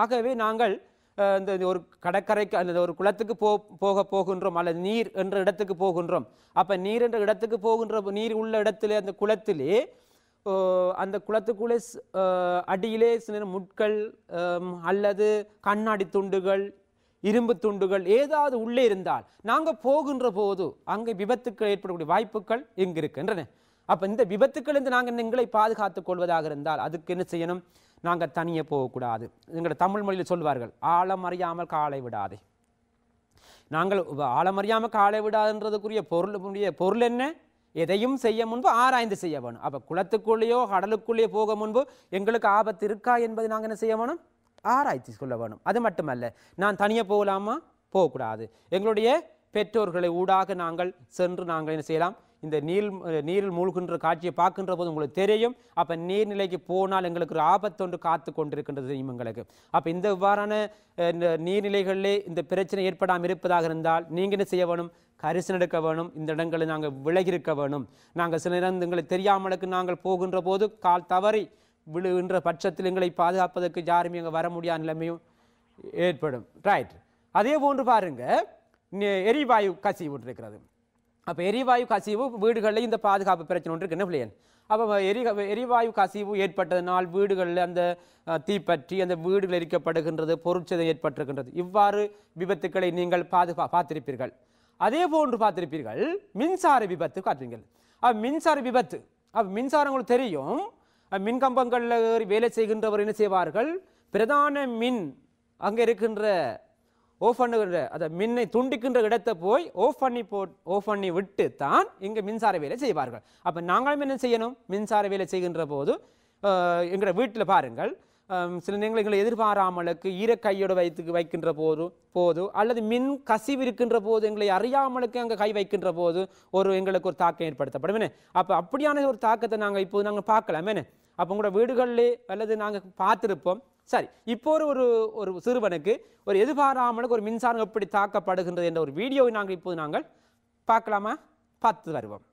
ஆகவே நாங்கள் இந்த ஒரு கடற்கரைக்கு அந்த ஒரு குளத்துக்கு போ போக போகின்றோம் அல்லது நீர் என்ற இடத்துக்கு போகின்றோம் அப்போ நீர் என்ற இடத்துக்கு போகின்ற நீர் உள்ள இடத்துல அந்த குளத்திலே அந்த குளத்துக்குள்ளே அடியிலே சில முட்கள் அல்லது கண்ணாடி துண்டுகள் இரும்பு துண்டுகள் ஏதாவது உள்ளே இருந்தால் நாங்கள் போகின்ற போது அங்கே விபத்துக்கள் ஏற்படக்கூடிய வாய்ப்புகள் இங்கு இருக்கின்றன அப்போ இந்த விபத்துக்களிருந்து நாங்கள் எங்களை பாதுகாத்துக் கொள்வதாக இருந்தால் அதுக்கு என்ன செய்யணும் நாங்கள் தனியே போகக்கூடாது எங்களோட தமிழ் மொழியில் சொல்வார்கள் ஆழம் அறியாமல் காலை விடாதே நாங்கள் ஆழம் அறியாமல் காலை விடாதுன்றதுக்குரிய பொருள் பொருள் என்ன எதையும் செய்ய முன்பு ஆராய்ந்து செய்ய வேணும் அப்போ குளத்துக்குள்ளேயோ கடலுக்குள்ளேயோ போக முன்பு எங்களுக்கு ஆபத்து இருக்கா என்பதை நாங்கள் என்ன செய்ய வேணும் ஆராய்ச்சி சொல்ல வேணும் அது மட்டுமல்ல நான் தனியாக போகலாமா போகக்கூடாது எங்களுடைய பெற்றோர்களை ஊடாக நாங்கள் சென்று நாங்கள் என்ன செய்யலாம் இந்த நீர் நீரில் மூழ்கின்ற காட்சியை பார்க்கின்ற போது உங்களுக்கு தெரியும் அப்போ நீர்நிலைக்கு போனால் எங்களுக்கு ஒரு ஆபத்தொன்று காத்து கொண்டிருக்கின்றது எங்களுக்கு அப்போ இந்த இவ்வாறான இந்த நீர்நிலைகளிலே இந்த பிரச்சனை ஏற்படாமல் இருப்பதாக இருந்தால் நீங்கள் என்ன செய்ய வேணும் கரிசன் எடுக்க வேணும் இந்த இடங்களில் நாங்கள் விலகியிருக்க வேணும் நாங்கள் சில நேரம் எங்களை தெரியாமலுக்கு நாங்கள் போகின்ற போது கால் தவறி விழுகின்ற பட்சத்தில் எங்களை பாதுகாப்பதற்கு யாருமே அங்கே வர முடியாத நிலைமையும் ஏற்படும் ரைட் அதே போன்று பாருங்கள் எரிவாயு கசி விட்டுருக்கிறது அப்போ எரிவாயு கசிவு வீடுகளில் இந்த பாதுகாப்பு பிரச்சனை ஒன்று என்ன பிள்ளையன் அப்போ எரி எரிவாயு கசிவு ஏற்பட்டதனால் வீடுகளில் அந்த தீப்பற்றி அந்த வீடுகள் எரிக்கப்படுகின்றது பொருட்சதம் ஏற்பட்டிருக்கின்றது இவ்வாறு விபத்துக்களை நீங்கள் பாதுகா பார்த்திருப்பீர்கள் அதே போன்று பார்த்திருப்பீர்கள் மின்சார விபத்து பார்த்துங்கள் அப்போ மின்சார விபத்து அப்போ மின்சாரம் உங்களுக்கு தெரியும் மின்கம்பங்களில் வேலை செய்கின்றவர் என்ன செய்வார்கள் பிரதான மின் அங்கே இருக்கின்ற ஓ பண்ணுகிற அதை மின்னை துண்டிக்கின்ற இடத்தை போய் ஓ பண்ணி போ ஓ பண்ணி விட்டு தான் இங்கே மின்சார வேலை செய்வார்கள் அப்போ நாங்களும் என்ன செய்யணும் மின்சார வேலை செய்கின்ற போது எங்களோட வீட்டில் பாருங்கள் சில நேரங்கள் எங்களை எதிர்பாராமலுக்கு ஈரக்கையோடு வைத்து வைக்கின்ற போது போது அல்லது மின் கசிவு இருக்கின்ற போது எங்களை அறியாமலுக்கு அங்கே கை வைக்கின்ற போது ஒரு எங்களுக்கு ஒரு தாக்கம் ஏற்படுத்தப்படும் என்ன அப்போ அப்படியான ஒரு தாக்கத்தை நாங்கள் இப்போது நாங்கள் என்ன அப்போ உங்களோட வீடுகளில் அல்லது நாங்கள் பார்த்துருப்போம் சரி இப்போ ஒரு ஒரு ஒரு சிறுவனுக்கு ஒரு எதிர்பாராமலுக்கு ஒரு மின்சாரம் எப்படி தாக்கப்படுகின்றது என்ற ஒரு வீடியோவை நாங்கள் இப்போது நாங்கள் பார்க்கலாமா பார்த்து வருவோம்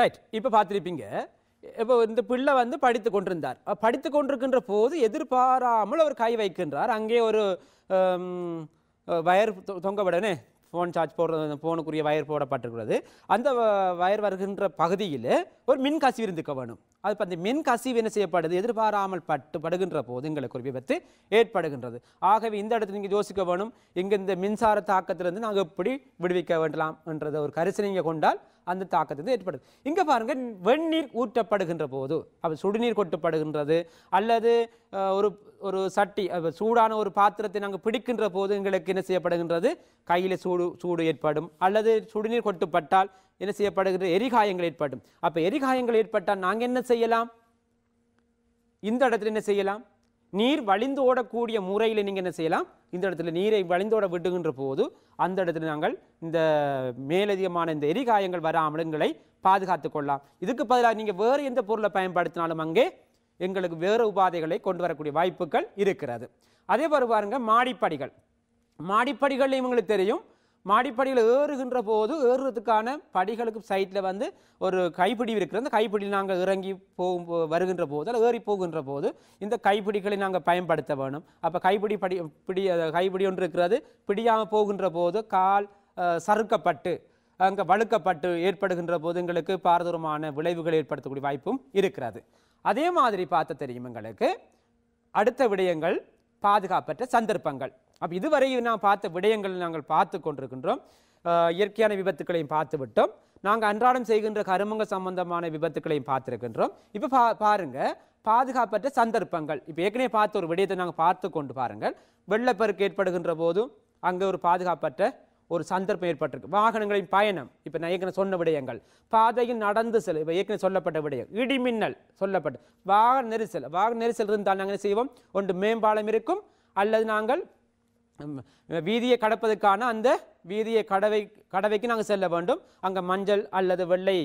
ரைட் இப்போ பார்த்துருப்பீங்க இப்போ இந்த பிள்ளை வந்து படித்து கொண்டிருந்தார் படித்து கொண்டிருக்கின்ற போது எதிர்பாராமல் அவர் கை வைக்கின்றார் அங்கே ஒரு வயர் தொங்க விடனே ஃபோன் சார்ஜ் போடுற ஃபோனுக்குரிய வயர் போடப்பட்டிருக்கிறது அந்த வயர் வருகின்ற பகுதியில் ஒரு மின் கசிவு இருந்துக்க வேணும் அது அந்த மின் கசிவு என்ன செய்யப்படுது எதிர்பாராமல் பட்டு படுகின்ற போது எங்களுக்கு ஒரு விபத்து ஏற்படுகின்றது ஆகவே இந்த இடத்துல நீங்கள் யோசிக்க வேணும் இங்கே இந்த மின்சார தாக்கத்திலிருந்து நாங்கள் எப்படி விடுவிக்க வேண்டலாம் என்றதை ஒரு கரிசனிங்க கொண்டால் அந்த தாக்கத்தை ஏற்படுது இங்கே பாருங்கள் வெந்நீர் ஊற்றப்படுகின்ற போது அப்போ சுடுநீர் கொட்டப்படுகின்றது அல்லது ஒரு ஒரு சட்டி சூடான ஒரு பாத்திரத்தை நாங்கள் பிடிக்கின்ற போது எங்களுக்கு என்ன செய்யப்படுகின்றது கையில் சூடு சூடு ஏற்படும் அல்லது சுடுநீர் கொட்டுப்பட்டால் என்ன செய்யப்படுகின்ற எரிகாயங்கள் ஏற்படும் அப்போ எரிகாயங்கள் ஏற்பட்டால் நாங்கள் என்ன செய்யலாம் இந்த இடத்துல என்ன செய்யலாம் நீர் வழிந்து ஓடக்கூடிய முறையில் நீங்கள் என்ன செய்யலாம் இந்த இடத்துல நீரை வழிந்தோட விடுகின்ற போது அந்த இடத்துல நாங்கள் இந்த மேலதிகமான இந்த எரிகாயங்கள் வராமல் எங்களை பாதுகாத்து கொள்ளலாம் இதுக்கு பதிலாக நீங்கள் வேறு எந்த பொருளை பயன்படுத்தினாலும் அங்கே எங்களுக்கு வேறு உபாதைகளை கொண்டு வரக்கூடிய வாய்ப்புகள் இருக்கிறது அதே போல் பாருங்கள் மாடிப்படிகள் மாடிப்படிகள் இவங்களுக்கு தெரியும் மாடிப்படியில் ஏறுகின்ற போது ஏறுறதுக்கான படிகளுக்கு சைட்டில் வந்து ஒரு கைப்பிடி இருக்கிறது அந்த கைப்பிடியில் நாங்கள் இறங்கி போகும் வருகின்ற போது அல்ல ஏறி போகின்ற போது இந்த கைப்பிடிகளை நாங்கள் பயன்படுத்த வேணும் அப்போ கைப்பிடி படி பிடி கைப்பிடி ஒன்று இருக்கிறது பிடியாமல் போகின்ற போது கால் சறுக்கப்பட்டு அங்கே வழுக்கப்பட்டு ஏற்படுகின்ற போது எங்களுக்கு பாரதூரமான விளைவுகள் ஏற்படுத்தக்கூடிய வாய்ப்பும் இருக்கிறது அதே மாதிரி பார்த்த தெரியும் எங்களுக்கு அடுத்த விடயங்கள் பாதுகாப்பற்ற சந்தர்ப்பங்கள் அப்போ இதுவரையும் நான் பார்த்த விடயங்கள் நாங்கள் பார்த்து கொண்டிருக்கின்றோம் இயற்கையான விபத்துக்களையும் பார்த்து விட்டோம் நாங்கள் அன்றாடம் செய்கின்ற கருமங்க சம்பந்தமான விபத்துக்களையும் பார்த்துருக்கின்றோம் இப்போ பா பாருங்கள் பாதுகாப்பற்ற சந்தர்ப்பங்கள் இப்போ ஏற்கனவே பார்த்த ஒரு விடயத்தை நாங்கள் பார்த்து கொண்டு பாருங்கள் வெள்ளப்பெருக்கு ஏற்படுகின்ற போதும் அங்கே ஒரு பாதுகாப்பற்ற ஒரு சந்தர்ப்பம் ஏற்பட்டிருக்கு வாகனங்களின் பயணம் இப்போ நான் ஏற்கனவே சொன்ன விடயங்கள் பாதையில் நடந்து செல் இப்போ ஏற்கனவே சொல்லப்பட்ட விடயம் இடிமின்னல் சொல்லப்பட்ட வாகன நெரிசல் வாகன நெரிசல் இருந்தால் நாங்கள் செய்வோம் ஒன்று மேம்பாலம் இருக்கும் அல்லது நாங்கள் வீதியை கடப்பதற்கான அந்த வீதியை கடவை கடவைக்கு நாங்கள் செல்ல வேண்டும் அங்கே மஞ்சள் அல்லது வெள்ளை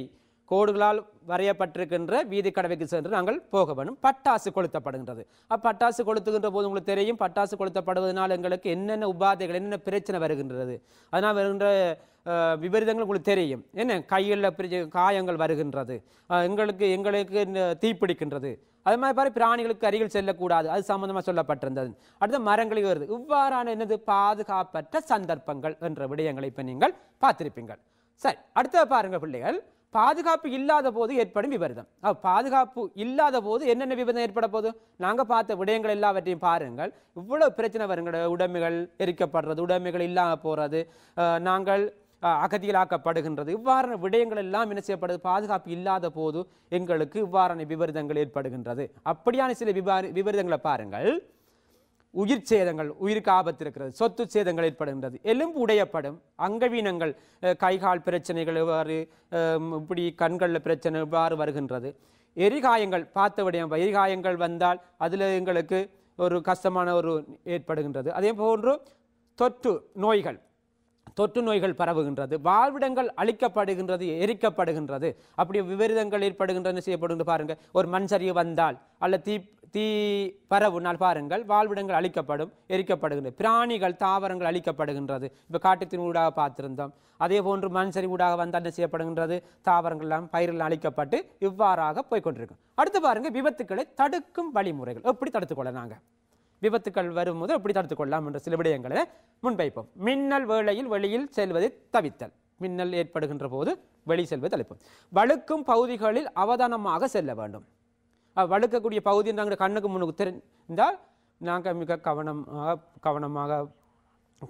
கோடுகளால் வரையப்பட்டிருக்கின்ற வீதி கடவைக்கு சென்று நாங்கள் போக வேண்டும் பட்டாசு கொளுத்தப்படுகின்றது அப்பட்டாசு கொளுத்துகின்ற போது உங்களுக்கு தெரியும் பட்டாசு கொளுத்தப்படுவதனால் எங்களுக்கு என்னென்ன உபாதைகள் என்னென்ன பிரச்சனை வருகின்றது அதனால் வருகின்ற விபரீதங்கள் உங்களுக்கு தெரியும் என்ன கையில் காயங்கள் வருகின்றது எங்களுக்கு எங்களுக்கு தீப்பிடிக்கின்றது அது மாதிரி பாரு பிராணிகளுக்கு அருகில் செல்லக்கூடாது அது சம்பந்தமாக சொல்லப்பட்டிருந்தது அடுத்த மரங்களில் வருது இவ்வாறான என்னது பாதுகாப்பற்ற சந்தர்ப்பங்கள் என்ற விடயங்களை இப்போ நீங்கள் பார்த்திருப்பீங்கள் சரி அடுத்த பாருங்க பிள்ளைகள் பாதுகாப்பு இல்லாத போது ஏற்படும் விபரீதம் பாதுகாப்பு இல்லாத போது என்னென்ன விபரீதம் ஏற்பட போது நாங்கள் பார்த்த விடயங்கள் எல்லாவற்றையும் பாருங்கள் இவ்வளோ பிரச்சனை வருங்க உடைமைகள் எரிக்கப்படுறது உடைமைகள் இல்லாமல் போகிறது நாங்கள் அகதிகளாக்கப்படுகின்றது இவ்வாறான விடயங்கள் எல்லாம் என்ன செய்யப்படுது பாதுகாப்பு இல்லாத போது எங்களுக்கு இவ்வாறான விபரீதங்கள் ஏற்படுகின்றது அப்படியான சில விபரீதங்களை பாருங்கள் உயிர் சேதங்கள் உயிருக்கு ஆபத்து இருக்கிறது சொத்து சேதங்கள் ஏற்படுகின்றது எலும்பு உடையப்படும் அங்கவீனங்கள் கைகால் பிரச்சனைகள் இவ்வாறு இப்படி கண்களில் பிரச்சனை இவ்வாறு வருகின்றது எரிகாயங்கள் பார்த்த விடயம் எரிகாயங்கள் வந்தால் அதில் எங்களுக்கு ஒரு கஷ்டமான ஒரு ஏற்படுகின்றது அதே போன்று தொற்று நோய்கள் தொற்று நோய்கள் பரவுகின்றது வாழ்விடங்கள் அழிக்கப்படுகின்றது எரிக்கப்படுகின்றது அப்படி விபரீதங்கள் ஏற்படுகின்றன செய்யப்படுகின்ற பாருங்கள் ஒரு மண் சரிவு வந்தால் அல்ல தீ தீ பரவுனால் பாருங்கள் வாழ்விடங்கள் அழிக்கப்படும் எரிக்கப்படுகின்றது பிராணிகள் தாவரங்கள் அழிக்கப்படுகின்றது இப்போ காட்டுத்தின் ஊடாக பார்த்திருந்தோம் அதே போன்று மண் சரி ஊடாக வந்தால் என்ன செய்யப்படுகின்றது தாவரங்கள் எல்லாம் பயிர்கள் அழிக்கப்பட்டு இவ்வாறாக போய்கொண்டிருக்கும் அடுத்து பாருங்கள் விபத்துக்களை தடுக்கும் வழிமுறைகள் எப்படி தடுத்துக்கொள்ள நாங்கள் விபத்துக்கள் வரும்போது எப்படி தடுத்து கொள்ளலாம் என்ற சில விடயங்களை முன்வைப்போம் மின்னல் வேளையில் வெளியில் செல்வதை தவித்தல் மின்னல் ஏற்படுகின்ற போது வெளி செல்வது தலைப்பு வழுக்கும் பகுதிகளில் அவதானமாக செல்ல வேண்டும் வழுக்கக்கூடிய பகுதி நாங்கள் கண்ணுக்கு முன்னுக்கு தெரிந்தால் நாங்கள் மிக கவனமாக கவனமாக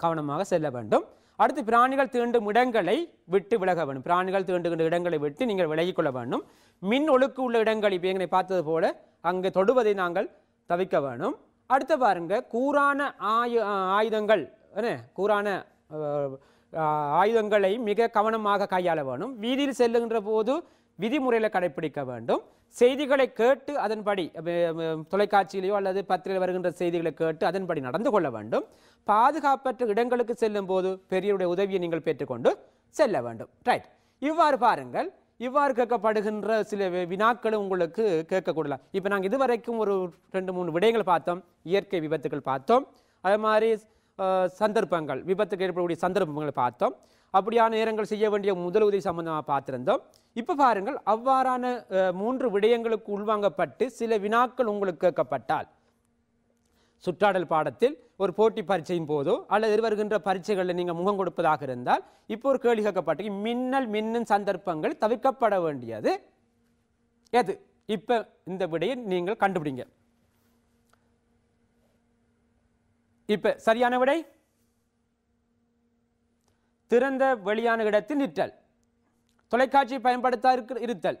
கவனமாக செல்ல வேண்டும் அடுத்து பிராணிகள் தீண்டும் இடங்களை விட்டு விலக வேண்டும் பிராணிகள் தீண்டுகின்ற இடங்களை விட்டு நீங்கள் விலகி கொள்ள வேண்டும் மின் ஒழுக்கு உள்ள இடங்கள் இப்போ எங்களை பார்த்தது போல அங்கே தொடுவதை நாங்கள் தவிர்க்க வேண்டும் அடுத்து பாருங்க கூறான ஆயு ஆயுதங்கள் என்ன கூறான ஆயுதங்களை மிக கவனமாக கையாள வேணும் வீதியில் செல்லுகின்ற போது விதிமுறையில் கடைபிடிக்க வேண்டும் செய்திகளை கேட்டு அதன்படி தொலைக்காட்சியிலேயோ அல்லது பத்திரிகையில் வருகின்ற செய்திகளை கேட்டு அதன்படி நடந்து கொள்ள வேண்டும் பாதுகாப்பற்ற இடங்களுக்கு செல்லும் போது பெரியருடைய உதவியை நீங்கள் பெற்றுக்கொண்டு செல்ல வேண்டும் ரைட் இவ்வாறு பாருங்கள் இவ்வாறு கேட்கப்படுகின்ற சில வினாக்களும் உங்களுக்கு கேட்கக்கூடலாம் இப்போ நாங்கள் இதுவரைக்கும் ஒரு ரெண்டு மூணு விடயங்கள் பார்த்தோம் இயற்கை விபத்துகள் பார்த்தோம் அதே மாதிரி சந்தர்ப்பங்கள் விபத்துக்கு ஏற்படக்கூடிய சந்தர்ப்பங்களை பார்த்தோம் அப்படியான நேரங்கள் செய்ய வேண்டிய முதல் உதவி சம்பந்தமாக பார்த்துருந்தோம் இப்போ பாருங்கள் அவ்வாறான மூன்று விடயங்களுக்கு உள்வாங்கப்பட்டு சில வினாக்கள் உங்களுக்கு கேட்கப்பட்டால் சுற்றாடல் பாடத்தில் ஒரு போட்டி பரீட்சையின் போதோ அல்லது எதிர்வருகின்ற பரீட்சைகளில் நீங்கள் முகம் கொடுப்பதாக இருந்தால் இப்போ ஒரு கேள்வி கேட்கப்பட்டு மின்னல் மின்னும் சந்தர்ப்பங்கள் தவிர்க்கப்பட வேண்டியது எது இப்போ இந்த விடையை நீங்கள் கண்டுபிடிங்க இப்போ சரியான விடை திறந்த வெளியான இடத்தில் நிற்றல் தொலைக்காட்சி பயன்படுத்த இருத்தல்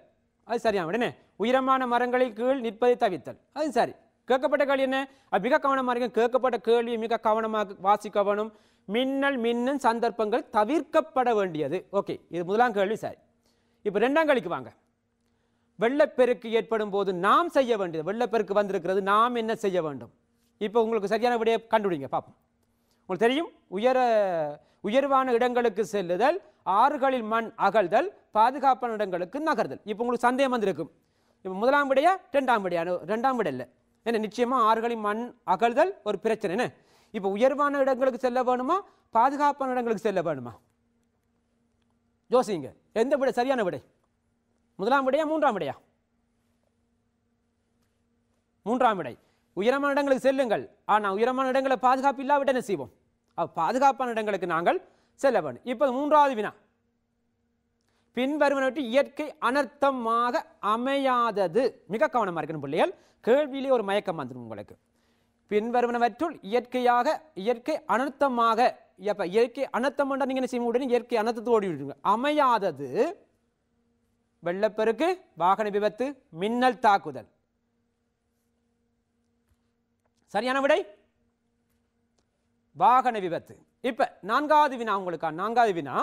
அது சரியான விடனே உயரமான மரங்களில் கீழ் நிற்பதை தவித்தல் அது சரி கேட்கப்பட்ட கேள்வி என்ன மிக கவனமாக இருக்கும் கேட்கப்பட்ட கேள்வி மிக கவனமாக வாசிக்கவனும் மின்னல் மின்னன் சந்தர்ப்பங்கள் தவிர்க்கப்பட வேண்டியது ஓகே இது முதலாம் கேள்வி சரி இப்போ ரெண்டாம் கேள்விக்கு வாங்க வெள்ளப்பெருக்கு ஏற்படும் போது நாம் செய்ய வேண்டியது வெள்ளப்பெருக்கு வந்திருக்கிறது நாம் என்ன செய்ய வேண்டும் இப்போ உங்களுக்கு சரியான விடையை கண்டுபிடிங்க பார்ப்போம் உங்களுக்கு தெரியும் உயர உயர்வான இடங்களுக்கு செல்லுதல் ஆறுகளில் மண் அகழ்தல் பாதுகாப்பான இடங்களுக்கு நகர்தல் இப்போ உங்களுக்கு சந்தேகம் வந்திருக்கும் இப்போ முதலாம் விடையா ரெண்டாம் விடையா ரெண்டாம் விட இல்லை என்ன நிச்சயமாக ஆறுகளின் மண் அகழ்தல் ஒரு பிரச்சனை என்ன இப்போ உயர்வான இடங்களுக்கு செல்ல வேணுமா பாதுகாப்பான இடங்களுக்கு செல்ல வேணுமா யோசிங்க எந்த விடை சரியான விடை முதலாம் விடையா மூன்றாம் விடையா மூன்றாம் விடை உயரமான இடங்களுக்கு செல்லுங்கள் ஆனால் உயரமான இடங்களை பாதுகாப்பு இல்லாவிட்ட என்ன செய்வோம் பாதுகாப்பான இடங்களுக்கு நாங்கள் செல்ல வேணும் இப்போ மூன்றாவது வினா பின்வருவனவற்றி இயற்கை அனர்த்தமாக அமையாதது மிக கவனமாக இருக்கணும் பிள்ளைகள் கேள்வியிலே ஒரு மயக்கம் வந்துடும் உங்களுக்கு பின்வருவனவற்றுள் இயற்கையாக இயற்கை அனர்த்தமாக எப்போ இயற்கை அனர்த்தம் பண்ணால் நீங்கள் என்ன செய்ய உடனே இயற்கை அனர்த்தத்தோடு விடுங்க அமையாதது வெள்ளப்பெருக்கு வாகன விபத்து மின்னல் தாக்குதல் சரியான விடை வாகன விபத்து இப்போ நான்காவது வினா உங்களுக்கா நான்காவது வினா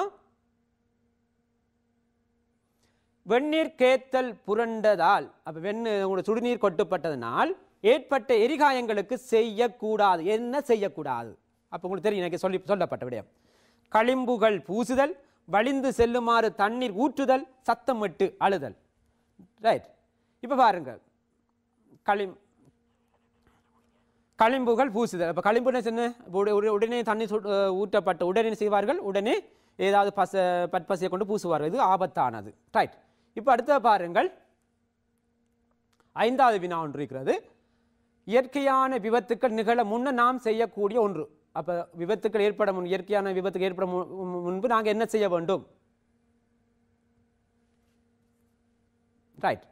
வெந்நீர் கேத்தல் புரண்டதால் அப்போ வெண்ணு சுடுநீர் கொட்டுப்பட்டதனால் ஏற்பட்ட எரிகாயங்களுக்கு செய்யக்கூடாது என்ன செய்யக்கூடாது அப்போ உங்களுக்கு தெரியும் எனக்கு சொல்லி சொல்லப்பட்ட விடயம் களிம்புகள் பூசுதல் வலிந்து செல்லுமாறு தண்ணீர் ஊற்றுதல் சத்தமிட்டு அழுதல் ரைட் இப்போ பாருங்கள் களிம் களிம்புகள் பூசுதல் இப்போ களிம்புன்னு சொன்ன உடனே தண்ணி ஊற்றப்பட்ட உடனே செய்வார்கள் உடனே ஏதாவது பச பற்பசையை கொண்டு பூசுவார்கள் இது ஆபத்தானது ரைட் இப்போ அடுத்த பாருங்கள் ஐந்தாவது வினா ஒன்று இருக்கிறது இயற்கையான விபத்துக்கள் நிகழ முன்ன நாம் செய்யக்கூடிய ஒன்று அப்போ விபத்துக்கள் ஏற்பட முன் இயற்கையான விபத்துக்கு ஏற்பட முன்பு நாங்கள் என்ன செய்ய வேண்டும் ரைட்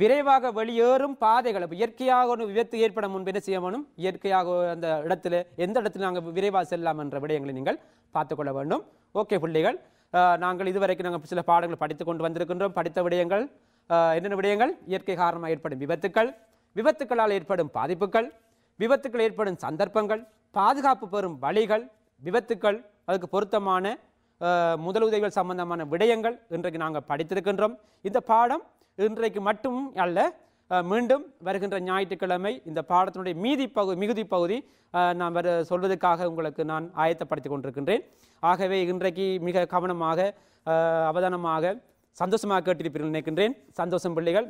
விரைவாக வெளியேறும் பாதைகள் இயற்கையாக ஒரு விபத்து ஏற்பட முன்பு என்ன செய்ய வேணும் இயற்கையாக அந்த இடத்துல எந்த இடத்துல நாங்கள் விரைவாக செல்லலாம் என்ற விடயங்களை நீங்கள் பார்த்துக்கொள்ள வேண்டும் ஓகே பிள்ளைகள் நாங்கள் இதுவரைக்கும் நாங்கள் சில பாடங்கள் படித்து கொண்டு வந்திருக்கின்றோம் படித்த விடயங்கள் என்னென்ன விடயங்கள் இயற்கை காரணமாக ஏற்படும் விபத்துக்கள் விபத்துக்களால் ஏற்படும் பாதிப்புகள் விபத்துக்கள் ஏற்படும் சந்தர்ப்பங்கள் பாதுகாப்பு பெறும் வழிகள் விபத்துக்கள் அதுக்கு பொருத்தமான முதலுதவிகள் சம்பந்தமான விடயங்கள் இன்றைக்கு நாங்கள் படித்திருக்கின்றோம் இந்த பாடம் இன்றைக்கு மட்டும் அல்ல மீண்டும் வருகின்ற ஞாயிற்றுக்கிழமை இந்த பாடத்தினுடைய மீதி பகுதி மிகுதி பகுதி நான் சொல்வதற்காக உங்களுக்கு நான் ஆயத்தப்படுத்தி கொண்டிருக்கின்றேன் ஆகவே இன்றைக்கு மிக கவனமாக அவதானமாக சந்தோஷமாக கேட்டிருப்பீர்கள் நினைக்கின்றேன் சந்தோஷம் பிள்ளைகள்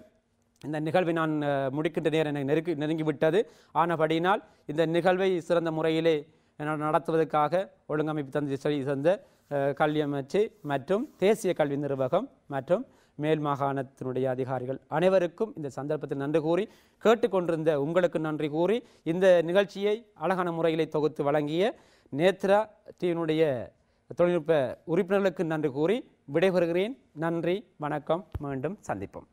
இந்த நிகழ்வை நான் முடிக்கின்ற நேரம் எனக்கு நெருக்கி நெருங்கிவிட்டது ஆனபடியினால் இந்த நிகழ்வை சிறந்த முறையிலே நடத்துவதற்காக ஒழுங்கமைப்பு தந்தை சொல்லி தந்த கல்வி அமைச்சு மற்றும் தேசிய கல்வி நிர்வாகம் மற்றும் மேல் மாகாணத்தினுடைய அதிகாரிகள் அனைவருக்கும் இந்த சந்தர்ப்பத்தில் நன்றி கூறி கேட்டுக்கொண்டிருந்த உங்களுக்கு நன்றி கூறி இந்த நிகழ்ச்சியை அழகான முறையிலே தொகுத்து வழங்கிய நேத்ரா டீனுடைய தொழில்நுட்ப உறுப்பினர்களுக்கு நன்றி கூறி விடைபெறுகிறேன் நன்றி வணக்கம் மீண்டும் சந்திப்போம்